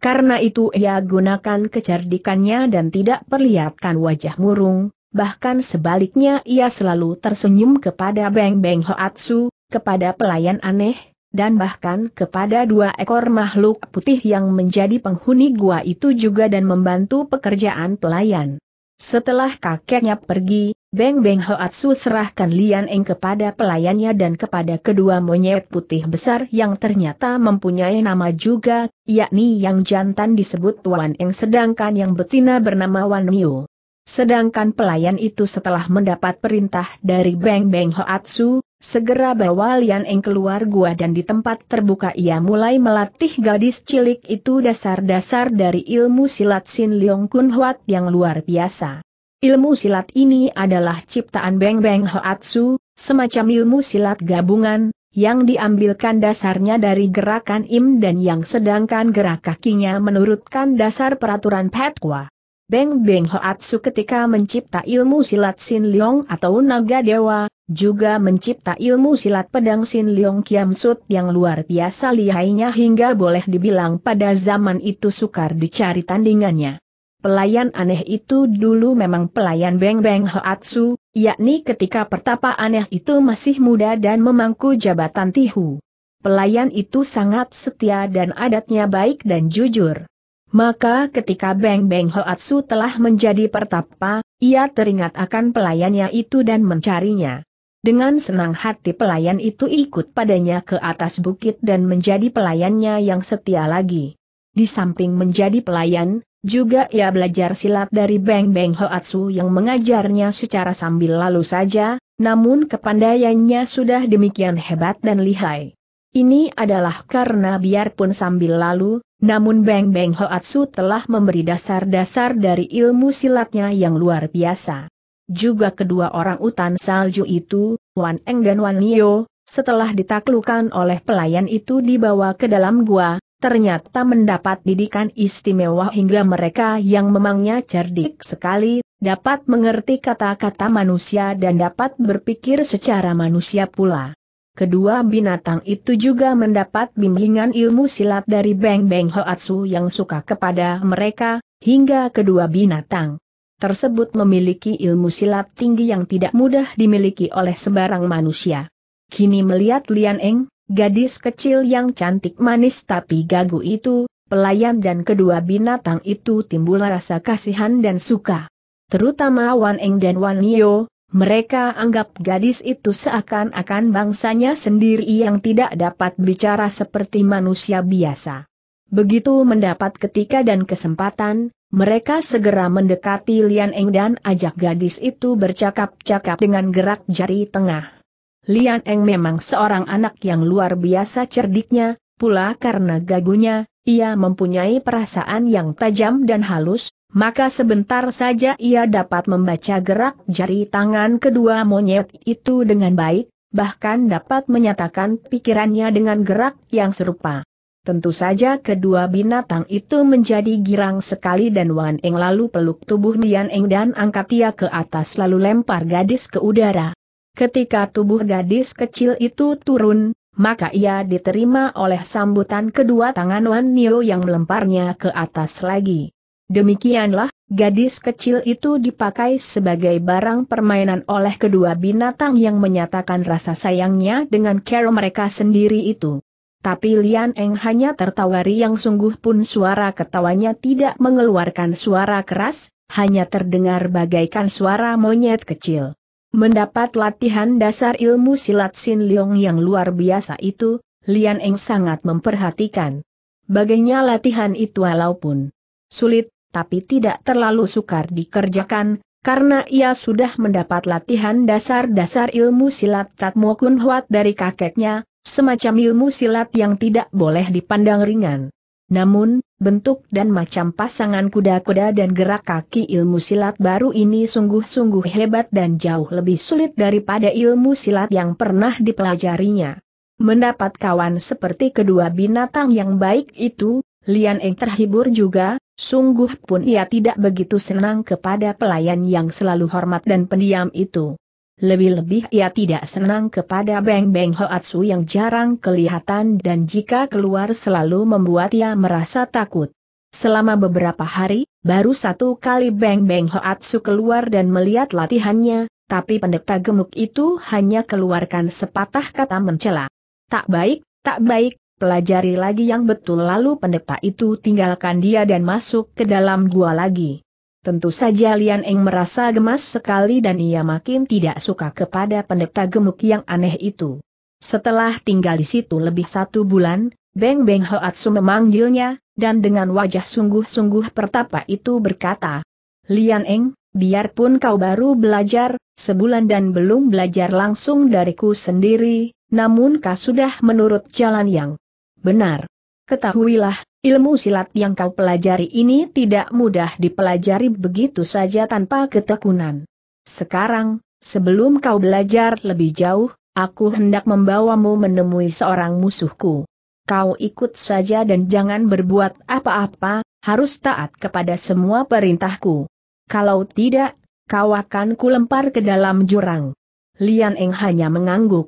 Karena itu ia gunakan kecerdikannya dan tidak perlihatkan wajah murung, bahkan sebaliknya ia selalu tersenyum kepada Beng Beng Hoatsu, kepada pelayan aneh, dan bahkan kepada dua ekor makhluk putih yang menjadi penghuni gua itu juga dan membantu pekerjaan pelayan. Setelah kakeknya pergi, Beng Beng Hoatsu serahkan Lian Eng kepada pelayannya dan kepada kedua monyet putih besar yang ternyata mempunyai nama juga, yakni yang jantan disebut Wan Eng sedangkan yang betina bernama Wan Niu. Sedangkan pelayan itu setelah mendapat perintah dari Beng Beng Hoatsu, Segera bawa Lian Eng keluar gua dan di tempat terbuka ia mulai melatih gadis cilik itu dasar-dasar dari ilmu silat Sin Leong Kun Huat yang luar biasa. Ilmu silat ini adalah ciptaan Beng Beng Hoatsu, semacam ilmu silat gabungan, yang diambilkan dasarnya dari gerakan Im dan yang sedangkan gerak kakinya menurutkan dasar peraturan petwa. Beng Beng Hoatsu ketika mencipta ilmu silat Sin Leong atau Naga Dewa, juga mencipta ilmu silat pedang Sin Leong Kiam Sut yang luar biasa lihainya hingga boleh dibilang pada zaman itu sukar dicari tandingannya. Pelayan aneh itu dulu memang pelayan Beng Beng Hoatsu, yakni ketika pertapa aneh itu masih muda dan memangku jabatan Tihu. Pelayan itu sangat setia dan adatnya baik dan jujur. Maka ketika Beng Beng Hoatsu telah menjadi pertapa, ia teringat akan pelayannya itu dan mencarinya. Dengan senang hati pelayan itu ikut padanya ke atas bukit dan menjadi pelayannya yang setia lagi. Di samping menjadi pelayan, juga ia belajar silat dari Beng Beng Hoatsu yang mengajarnya secara sambil lalu saja, namun kepandaiannya sudah demikian hebat dan lihai. Ini adalah karena biarpun sambil lalu, namun Beng Beng Hoatsu telah memberi dasar-dasar dari ilmu silatnya yang luar biasa. Juga kedua orang utan salju itu, Wan Eng dan Wan Nio, setelah ditaklukan oleh pelayan itu dibawa ke dalam gua, ternyata mendapat didikan istimewa hingga mereka yang memangnya cerdik sekali, dapat mengerti kata-kata manusia dan dapat berpikir secara manusia pula. Kedua binatang itu juga mendapat bimbingan ilmu silat dari Beng Beng Hoatsu yang suka kepada mereka, hingga kedua binatang tersebut memiliki ilmu silat tinggi yang tidak mudah dimiliki oleh sebarang manusia. Kini melihat Lian Eng, gadis kecil yang cantik manis tapi gagu itu, pelayan dan kedua binatang itu timbul rasa kasihan dan suka. Terutama Wan Eng dan Wan Nio. Mereka anggap gadis itu seakan-akan bangsanya sendiri yang tidak dapat bicara seperti manusia biasa. Begitu mendapat ketika dan kesempatan, mereka segera mendekati Lian Eng dan ajak gadis itu bercakap-cakap dengan gerak jari tengah. Lian Eng memang seorang anak yang luar biasa cerdiknya, pula karena gagunya, ia mempunyai perasaan yang tajam dan halus, maka sebentar saja ia dapat membaca gerak jari tangan kedua monyet itu dengan baik, bahkan dapat menyatakan pikirannya dengan gerak yang serupa. Tentu saja kedua binatang itu menjadi girang sekali dan Wan Eng lalu peluk tubuh Nian Eng dan angkat ia ke atas lalu lempar gadis ke udara. Ketika tubuh gadis kecil itu turun, maka ia diterima oleh sambutan kedua tangan Wan Nio yang melemparnya ke atas lagi. Demikianlah, gadis kecil itu dipakai sebagai barang permainan oleh kedua binatang yang menyatakan rasa sayangnya dengan cara mereka sendiri itu. Tapi Lian Eng hanya tertawa riang sungguh pun suara ketawanya tidak mengeluarkan suara keras, hanya terdengar bagaikan suara monyet kecil. Mendapat latihan dasar ilmu silat Sin Leong yang luar biasa itu, Lian Eng sangat memperhatikan. Bagainya latihan itu walaupun sulit, tapi tidak terlalu sukar dikerjakan, karena ia sudah mendapat latihan dasar-dasar ilmu silat Tatmo Kun Huat dari kakeknya, semacam ilmu silat yang tidak boleh dipandang ringan. Namun, bentuk dan macam pasangan kuda-kuda dan gerak kaki ilmu silat baru ini sungguh-sungguh hebat dan jauh lebih sulit daripada ilmu silat yang pernah dipelajarinya. Mendapat kawan seperti kedua binatang yang baik itu, Lian Eng terhibur juga, Sungguh pun ia tidak begitu senang kepada pelayan yang selalu hormat dan pendiam itu. Lebih-lebih ia tidak senang kepada Beng Beng Hoatsu yang jarang kelihatan dan jika keluar selalu membuat ia merasa takut. Selama beberapa hari, baru satu kali Beng Beng Hoatsu keluar dan melihat latihannya, tapi pendeta gemuk itu hanya keluarkan sepatah kata mencela. Tak baik, tak baik, pelajari lagi yang betul lalu pendeta itu tinggalkan dia dan masuk ke dalam gua lagi. Tentu saja Lian Eng merasa gemas sekali dan ia makin tidak suka kepada pendeta gemuk yang aneh itu. Setelah tinggal di situ lebih satu bulan, Beng Beng Hoatsu memanggilnya, dan dengan wajah sungguh-sungguh pertapa itu berkata, Lian Eng, biarpun kau baru belajar, sebulan dan belum belajar langsung dariku sendiri, namun kau sudah menurut jalan yang benar. Ketahuilah, ilmu silat yang kau pelajari ini tidak mudah dipelajari begitu saja tanpa ketekunan. Sekarang, sebelum kau belajar lebih jauh, aku hendak membawamu menemui seorang musuhku. Kau ikut saja dan jangan berbuat apa-apa, harus taat kepada semua perintahku. Kalau tidak, kau akan kulempar ke dalam jurang. Lian Eng hanya mengangguk.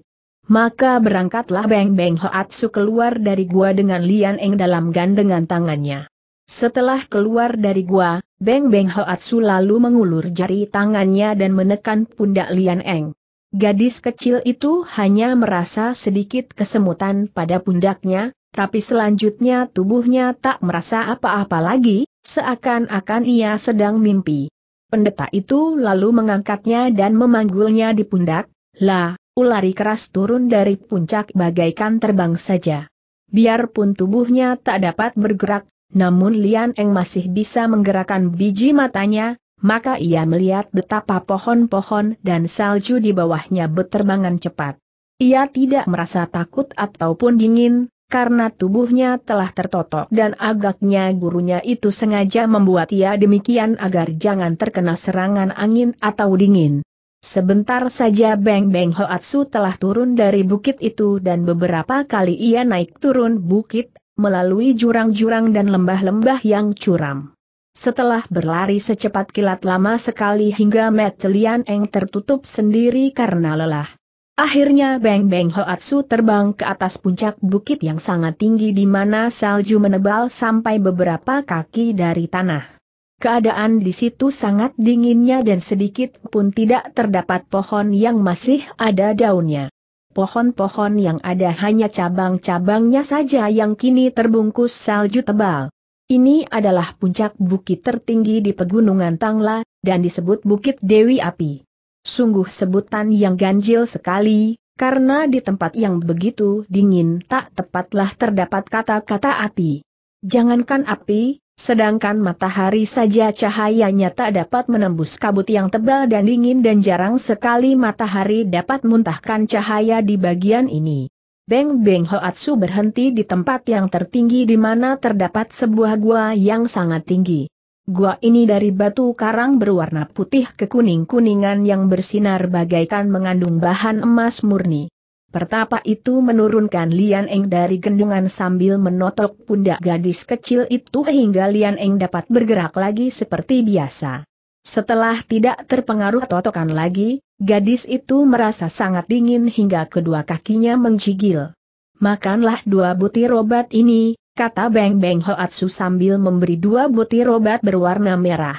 Maka berangkatlah Beng Beng Hoatsu keluar dari gua dengan Lian Eng dalam gandengan tangannya. Setelah keluar dari gua, Beng Beng Hoatsu lalu mengulur jari tangannya dan menekan pundak Lian Eng. Gadis kecil itu hanya merasa sedikit kesemutan pada pundaknya, tapi selanjutnya tubuhnya tak merasa apa-apa lagi, seakan-akan ia sedang mimpi. Pendeta itu lalu mengangkatnya dan memanggulnya di pundak, lah ulari keras turun dari puncak bagaikan terbang saja. Biarpun tubuhnya tak dapat bergerak, namun Lian Eng masih bisa menggerakkan biji matanya, maka ia melihat betapa pohon-pohon dan salju di bawahnya berterbangan cepat. Ia tidak merasa takut ataupun dingin, karena tubuhnya telah tertotok dan agaknya gurunya itu sengaja membuat ia demikian agar jangan terkena serangan angin atau dingin. Sebentar saja Beng Beng Hoatsu telah turun dari bukit itu dan beberapa kali ia naik turun bukit, melalui jurang-jurang dan lembah-lembah yang curam. Setelah berlari secepat kilat lama sekali hingga Metelian Eng tertutup sendiri karena lelah. Akhirnya Beng Beng Hoatsu terbang ke atas puncak bukit yang sangat tinggi di mana salju menebal sampai beberapa kaki dari tanah. Keadaan di situ sangat dinginnya dan sedikit pun tidak terdapat pohon yang masih ada daunnya. Pohon-pohon yang ada hanya cabang-cabangnya saja yang kini terbungkus salju tebal. Ini adalah puncak bukit tertinggi di pegunungan Tangla, dan disebut Bukit Dewi Api. Sungguh sebutan yang ganjil sekali, karena di tempat yang begitu dingin tak tepatlah terdapat kata-kata api. Jangankan api, Sedangkan matahari saja cahayanya tak dapat menembus kabut yang tebal dan dingin dan jarang sekali matahari dapat muntahkan cahaya di bagian ini. Beng Beng Hoatsu berhenti di tempat yang tertinggi di mana terdapat sebuah gua yang sangat tinggi. Gua ini dari batu karang berwarna putih kekuning-kuningan yang bersinar bagaikan mengandung bahan emas murni. Pertapa itu menurunkan Lian Eng dari gendungan sambil menotok pundak gadis kecil itu hingga Lian Eng dapat bergerak lagi seperti biasa. Setelah tidak terpengaruh totokan lagi, gadis itu merasa sangat dingin hingga kedua kakinya menggigil. Makanlah dua butir obat ini, kata Beng Beng Hoatsu sambil memberi dua butir obat berwarna merah.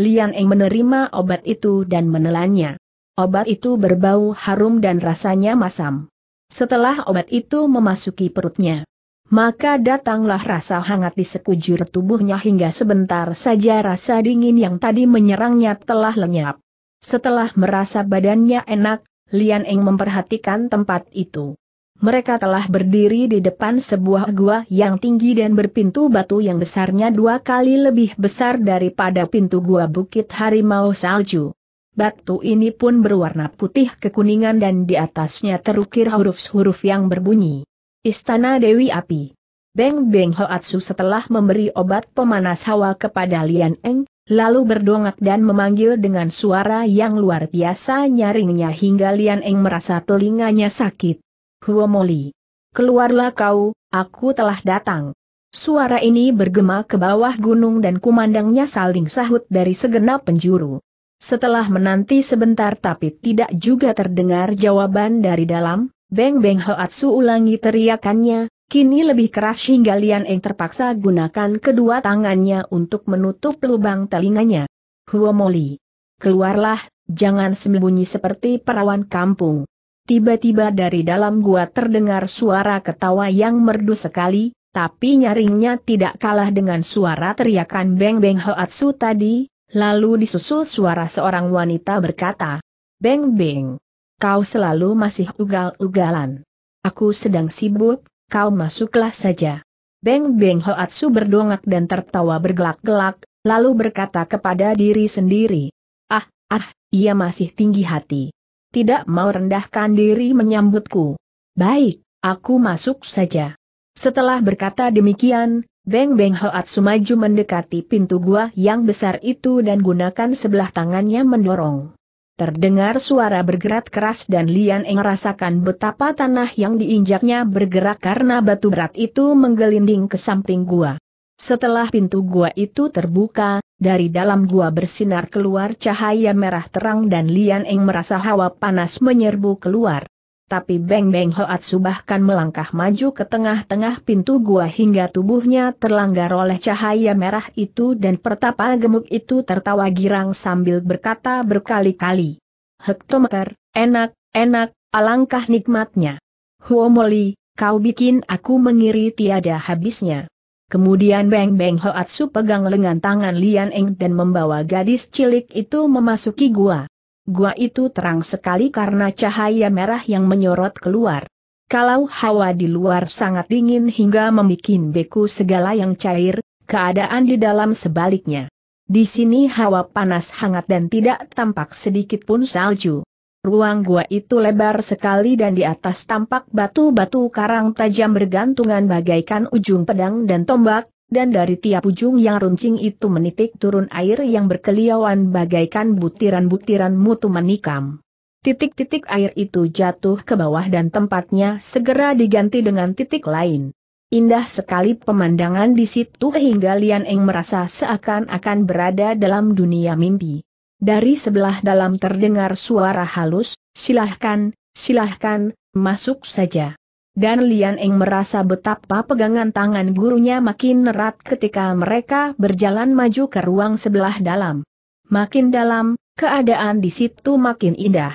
Lian Eng menerima obat itu dan menelannya. Obat itu berbau harum dan rasanya masam. Setelah obat itu memasuki perutnya, maka datanglah rasa hangat di sekujur tubuhnya hingga sebentar saja rasa dingin yang tadi menyerangnya telah lenyap. Setelah merasa badannya enak, Lian Eng memperhatikan tempat itu. Mereka telah berdiri di depan sebuah gua yang tinggi dan berpintu batu yang besarnya dua kali lebih besar daripada pintu gua Bukit Harimau Salju. Batu ini pun berwarna putih kekuningan dan di atasnya terukir huruf-huruf yang berbunyi. Istana Dewi Api. Beng Beng Hoatsu setelah memberi obat pemanas hawa kepada Lian Eng, lalu berdongak dan memanggil dengan suara yang luar biasa nyaringnya hingga Lian Eng merasa telinganya sakit. Huomoli. Keluarlah kau, aku telah datang. Suara ini bergema ke bawah gunung dan kumandangnya saling sahut dari segenap penjuru. Setelah menanti sebentar tapi tidak juga terdengar jawaban dari dalam, Beng Beng Hoatsu ulangi teriakannya, kini lebih keras hingga Lian Eng terpaksa gunakan kedua tangannya untuk menutup lubang telinganya. Huomoli! Keluarlah, jangan sembunyi seperti perawan kampung. Tiba-tiba dari dalam gua terdengar suara ketawa yang merdu sekali, tapi nyaringnya tidak kalah dengan suara teriakan Beng Beng Hoatsu tadi, Lalu disusul suara seorang wanita berkata, Beng Beng, kau selalu masih ugal-ugalan. Aku sedang sibuk, kau masuklah saja. Beng Beng Hoatsu berdongak dan tertawa bergelak-gelak, lalu berkata kepada diri sendiri. Ah, ah, ia masih tinggi hati. Tidak mau rendahkan diri menyambutku. Baik, aku masuk saja. Setelah berkata demikian, Beng Beng Hoat Sumaju mendekati pintu gua yang besar itu dan gunakan sebelah tangannya mendorong. Terdengar suara bergerak keras dan Lian Eng merasakan betapa tanah yang diinjaknya bergerak karena batu berat itu menggelinding ke samping gua. Setelah pintu gua itu terbuka, dari dalam gua bersinar keluar cahaya merah terang dan Lian Eng merasa hawa panas menyerbu keluar tapi Beng Beng Hoat Subahkan melangkah maju ke tengah-tengah pintu gua hingga tubuhnya terlanggar oleh cahaya merah itu dan pertapa gemuk itu tertawa girang sambil berkata berkali-kali. Hektometer, enak, enak, alangkah nikmatnya. Huomoli, kau bikin aku mengiri tiada habisnya. Kemudian Beng Beng Hoatsu pegang lengan tangan Lian Eng dan membawa gadis cilik itu memasuki gua gua itu terang sekali karena cahaya merah yang menyorot keluar. Kalau hawa di luar sangat dingin hingga membuat beku segala yang cair, keadaan di dalam sebaliknya. Di sini hawa panas hangat dan tidak tampak sedikit pun salju. Ruang gua itu lebar sekali dan di atas tampak batu-batu karang tajam bergantungan bagaikan ujung pedang dan tombak, dan dari tiap ujung yang runcing itu menitik turun air yang berkeliauan bagaikan butiran-butiran mutu menikam. Titik-titik air itu jatuh ke bawah dan tempatnya segera diganti dengan titik lain. Indah sekali pemandangan di situ hingga Lian Eng merasa seakan-akan berada dalam dunia mimpi. Dari sebelah dalam terdengar suara halus, silahkan, silahkan, masuk saja dan Lian Eng merasa betapa pegangan tangan gurunya makin erat ketika mereka berjalan maju ke ruang sebelah dalam. Makin dalam, keadaan di situ makin indah.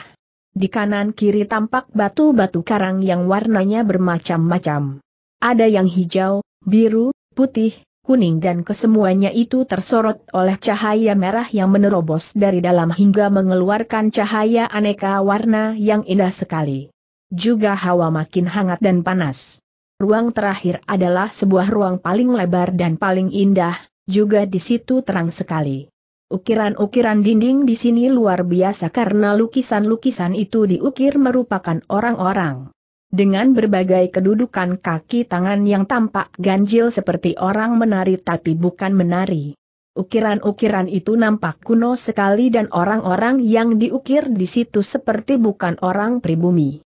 Di kanan kiri tampak batu-batu karang yang warnanya bermacam-macam. Ada yang hijau, biru, putih, kuning dan kesemuanya itu tersorot oleh cahaya merah yang menerobos dari dalam hingga mengeluarkan cahaya aneka warna yang indah sekali juga hawa makin hangat dan panas. Ruang terakhir adalah sebuah ruang paling lebar dan paling indah, juga di situ terang sekali. Ukiran-ukiran dinding di sini luar biasa karena lukisan-lukisan itu diukir merupakan orang-orang. Dengan berbagai kedudukan kaki tangan yang tampak ganjil seperti orang menari tapi bukan menari. Ukiran-ukiran itu nampak kuno sekali dan orang-orang yang diukir di situ seperti bukan orang pribumi.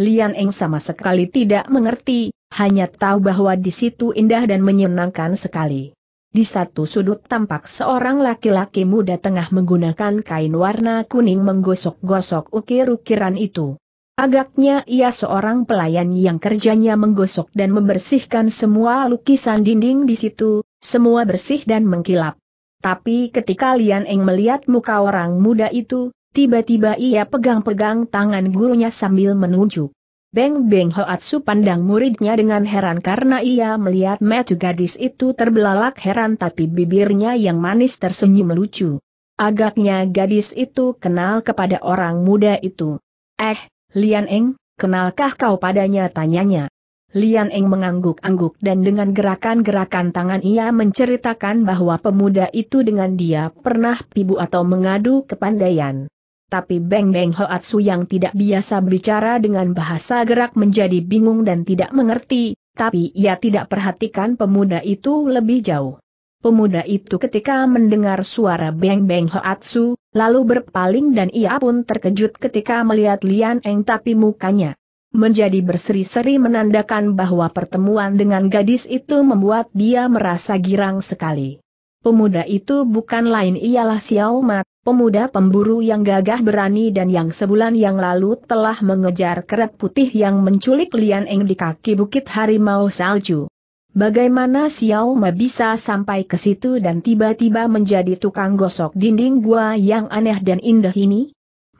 Lian Eng sama sekali tidak mengerti, hanya tahu bahwa di situ indah dan menyenangkan sekali. Di satu sudut tampak seorang laki-laki muda tengah menggunakan kain warna kuning menggosok-gosok ukir-ukiran itu. Agaknya ia seorang pelayan yang kerjanya menggosok dan membersihkan semua lukisan dinding di situ, semua bersih dan mengkilap. Tapi ketika Lian Eng melihat muka orang muda itu, Tiba-tiba ia pegang-pegang tangan gurunya sambil menunjuk. Beng Beng Hoatsu pandang muridnya dengan heran karena ia melihat metu gadis itu terbelalak heran tapi bibirnya yang manis tersenyum lucu. Agaknya gadis itu kenal kepada orang muda itu. Eh, Lian Eng, kenalkah kau padanya tanyanya. Lian Eng mengangguk-angguk dan dengan gerakan-gerakan tangan ia menceritakan bahwa pemuda itu dengan dia pernah pibu atau mengadu kepandaian. Tapi Beng Beng Hoatsu yang tidak biasa berbicara dengan bahasa gerak menjadi bingung dan tidak mengerti, tapi ia tidak perhatikan pemuda itu lebih jauh. Pemuda itu ketika mendengar suara Beng Beng Hoatsu, lalu berpaling dan ia pun terkejut ketika melihat Lian Eng tapi mukanya menjadi berseri-seri menandakan bahwa pertemuan dengan gadis itu membuat dia merasa girang sekali. Pemuda itu bukan lain ialah Xiao Mat, pemuda pemburu yang gagah berani dan yang sebulan yang lalu telah mengejar keret putih yang menculik Lian Eng di kaki Bukit Harimau Salju. Bagaimana Xiao Ma bisa sampai ke situ dan tiba-tiba menjadi tukang gosok dinding gua yang aneh dan indah ini?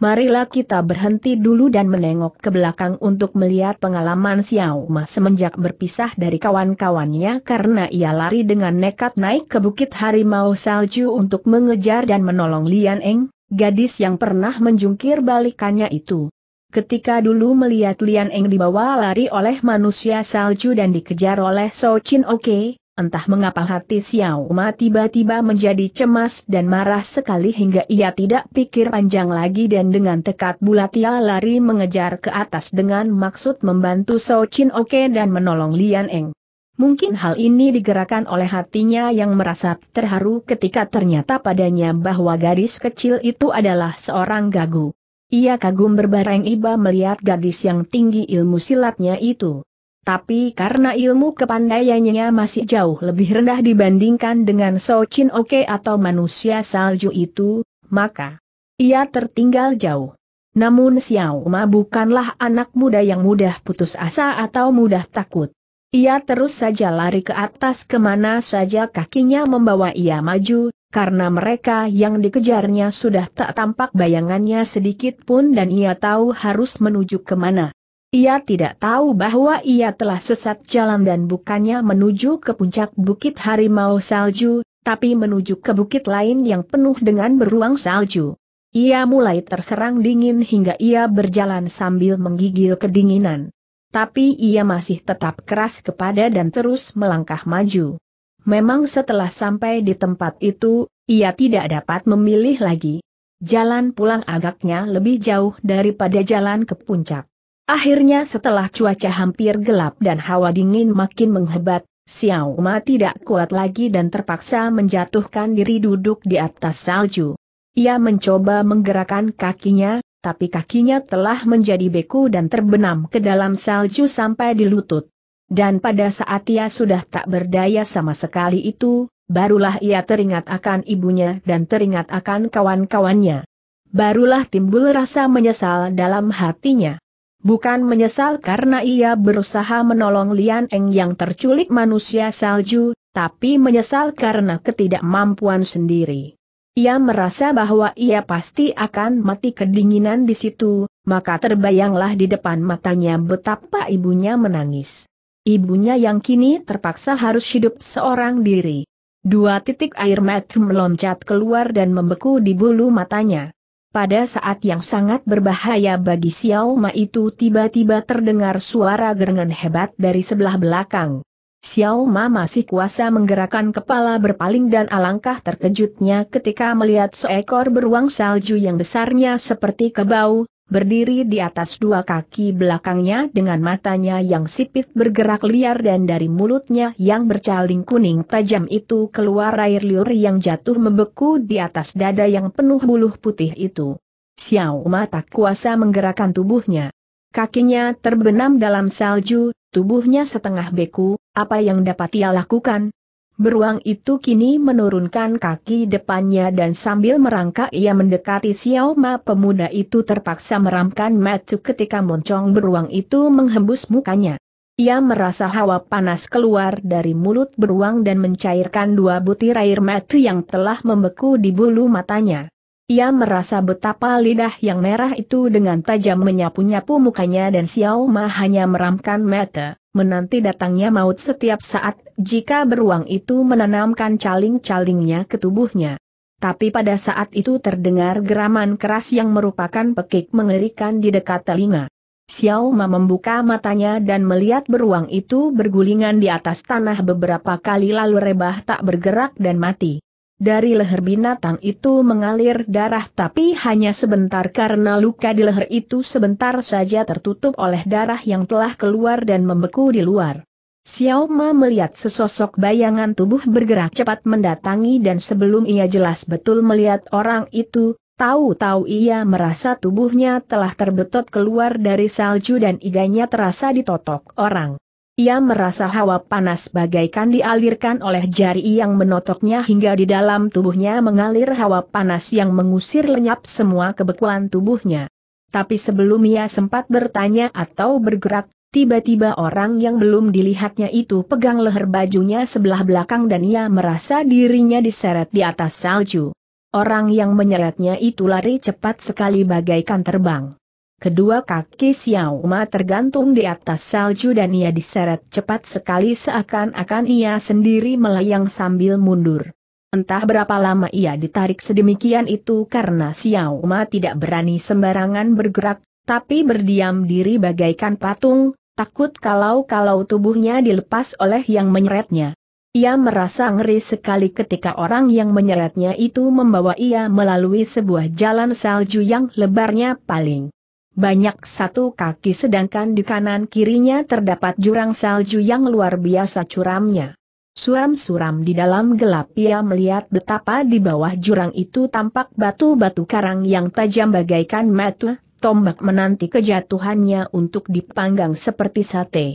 marilah kita berhenti dulu dan menengok ke belakang untuk melihat pengalaman Xiao Ma semenjak berpisah dari kawan-kawannya karena ia lari dengan nekat naik ke bukit harimau salju untuk mengejar dan menolong Lian Eng, gadis yang pernah menjungkir balikannya itu. Ketika dulu melihat Lian Eng dibawa lari oleh manusia salju dan dikejar oleh So Chin Oke, okay, Entah mengapa hati Xiao Ma tiba-tiba menjadi cemas dan marah sekali hingga ia tidak pikir panjang lagi dan dengan tekad bulat ia lari mengejar ke atas dengan maksud membantu So Chin Oke dan menolong Lian Eng. Mungkin hal ini digerakkan oleh hatinya yang merasa terharu ketika ternyata padanya bahwa gadis kecil itu adalah seorang gagu. Ia kagum berbareng iba melihat gadis yang tinggi ilmu silatnya itu. Tapi karena ilmu kepandaiannya masih jauh lebih rendah dibandingkan dengan So Chin Oke atau manusia salju itu, maka ia tertinggal jauh. Namun Xiao Ma bukanlah anak muda yang mudah putus asa atau mudah takut. Ia terus saja lari ke atas kemana saja kakinya membawa ia maju, karena mereka yang dikejarnya sudah tak tampak bayangannya sedikit pun dan ia tahu harus menuju kemana. Ia tidak tahu bahwa ia telah sesat jalan dan bukannya menuju ke puncak Bukit Harimau Salju, tapi menuju ke bukit lain yang penuh dengan beruang salju. Ia mulai terserang dingin hingga ia berjalan sambil menggigil kedinginan. Tapi ia masih tetap keras kepada dan terus melangkah maju. Memang setelah sampai di tempat itu, ia tidak dapat memilih lagi. Jalan pulang agaknya lebih jauh daripada jalan ke puncak. Akhirnya setelah cuaca hampir gelap dan hawa dingin makin menghebat, Xiao Ma tidak kuat lagi dan terpaksa menjatuhkan diri duduk di atas salju. Ia mencoba menggerakkan kakinya, tapi kakinya telah menjadi beku dan terbenam ke dalam salju sampai di lutut. Dan pada saat ia sudah tak berdaya sama sekali itu, barulah ia teringat akan ibunya dan teringat akan kawan-kawannya. Barulah timbul rasa menyesal dalam hatinya. Bukan menyesal karena ia berusaha menolong Lian Eng yang terculik manusia salju, tapi menyesal karena ketidakmampuan sendiri. Ia merasa bahwa ia pasti akan mati kedinginan di situ, maka terbayanglah di depan matanya betapa ibunya menangis. Ibunya yang kini terpaksa harus hidup seorang diri. Dua titik air mata meloncat keluar dan membeku di bulu matanya. Pada saat yang sangat berbahaya bagi Xiao Ma itu tiba-tiba terdengar suara gerengan hebat dari sebelah belakang. Xiao Ma masih kuasa menggerakkan kepala berpaling dan alangkah terkejutnya ketika melihat seekor beruang salju yang besarnya seperti kebau, berdiri di atas dua kaki belakangnya dengan matanya yang sipit bergerak liar dan dari mulutnya yang bercaling kuning tajam itu keluar air liur yang jatuh membeku di atas dada yang penuh buluh putih itu. Xiao mata kuasa menggerakkan tubuhnya. Kakinya terbenam dalam salju, tubuhnya setengah beku, apa yang dapat ia lakukan, Beruang itu kini menurunkan kaki depannya dan sambil merangkak ia mendekati Xiao Ma pemuda itu terpaksa meramkan matu ketika moncong beruang itu menghembus mukanya. Ia merasa hawa panas keluar dari mulut beruang dan mencairkan dua butir air matu yang telah membeku di bulu matanya. Ia merasa betapa lidah yang merah itu dengan tajam menyapu-nyapu mukanya dan Xiao Ma hanya meramkan mata, menanti datangnya maut setiap saat jika beruang itu menanamkan caling-calingnya ke tubuhnya. Tapi pada saat itu terdengar geraman keras yang merupakan pekik mengerikan di dekat telinga. Xiao Ma membuka matanya dan melihat beruang itu bergulingan di atas tanah beberapa kali lalu rebah tak bergerak dan mati. Dari leher binatang itu mengalir darah tapi hanya sebentar karena luka di leher itu sebentar saja tertutup oleh darah yang telah keluar dan membeku di luar. Xiao Ma melihat sesosok bayangan tubuh bergerak cepat mendatangi dan sebelum ia jelas betul melihat orang itu, Tahu-tahu ia merasa tubuhnya telah terbetot keluar dari salju dan iganya terasa ditotok orang. Ia merasa hawa panas bagaikan dialirkan oleh jari yang menotoknya hingga di dalam tubuhnya mengalir hawa panas yang mengusir lenyap semua kebekuan tubuhnya. Tapi sebelum ia sempat bertanya atau bergerak, tiba-tiba orang yang belum dilihatnya itu pegang leher bajunya sebelah belakang dan ia merasa dirinya diseret di atas salju. Orang yang menyeretnya itu lari cepat sekali bagaikan terbang. Kedua kaki Xiao Ma tergantung di atas salju dan ia diseret cepat sekali seakan-akan ia sendiri melayang sambil mundur. Entah berapa lama ia ditarik sedemikian itu karena Xiao Ma tidak berani sembarangan bergerak, tapi berdiam diri bagaikan patung, takut kalau-kalau tubuhnya dilepas oleh yang menyeretnya. Ia merasa ngeri sekali ketika orang yang menyeretnya itu membawa ia melalui sebuah jalan salju yang lebarnya paling banyak satu kaki sedangkan di kanan kirinya terdapat jurang salju yang luar biasa curamnya. Suram-suram di dalam gelap ia melihat betapa di bawah jurang itu tampak batu-batu karang yang tajam bagaikan mata, tombak menanti kejatuhannya untuk dipanggang seperti sate.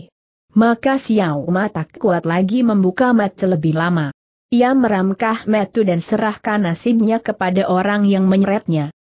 Maka Xiao Ma tak kuat lagi membuka mata lebih lama. Ia meramkah metu dan serahkan nasibnya kepada orang yang menyeretnya.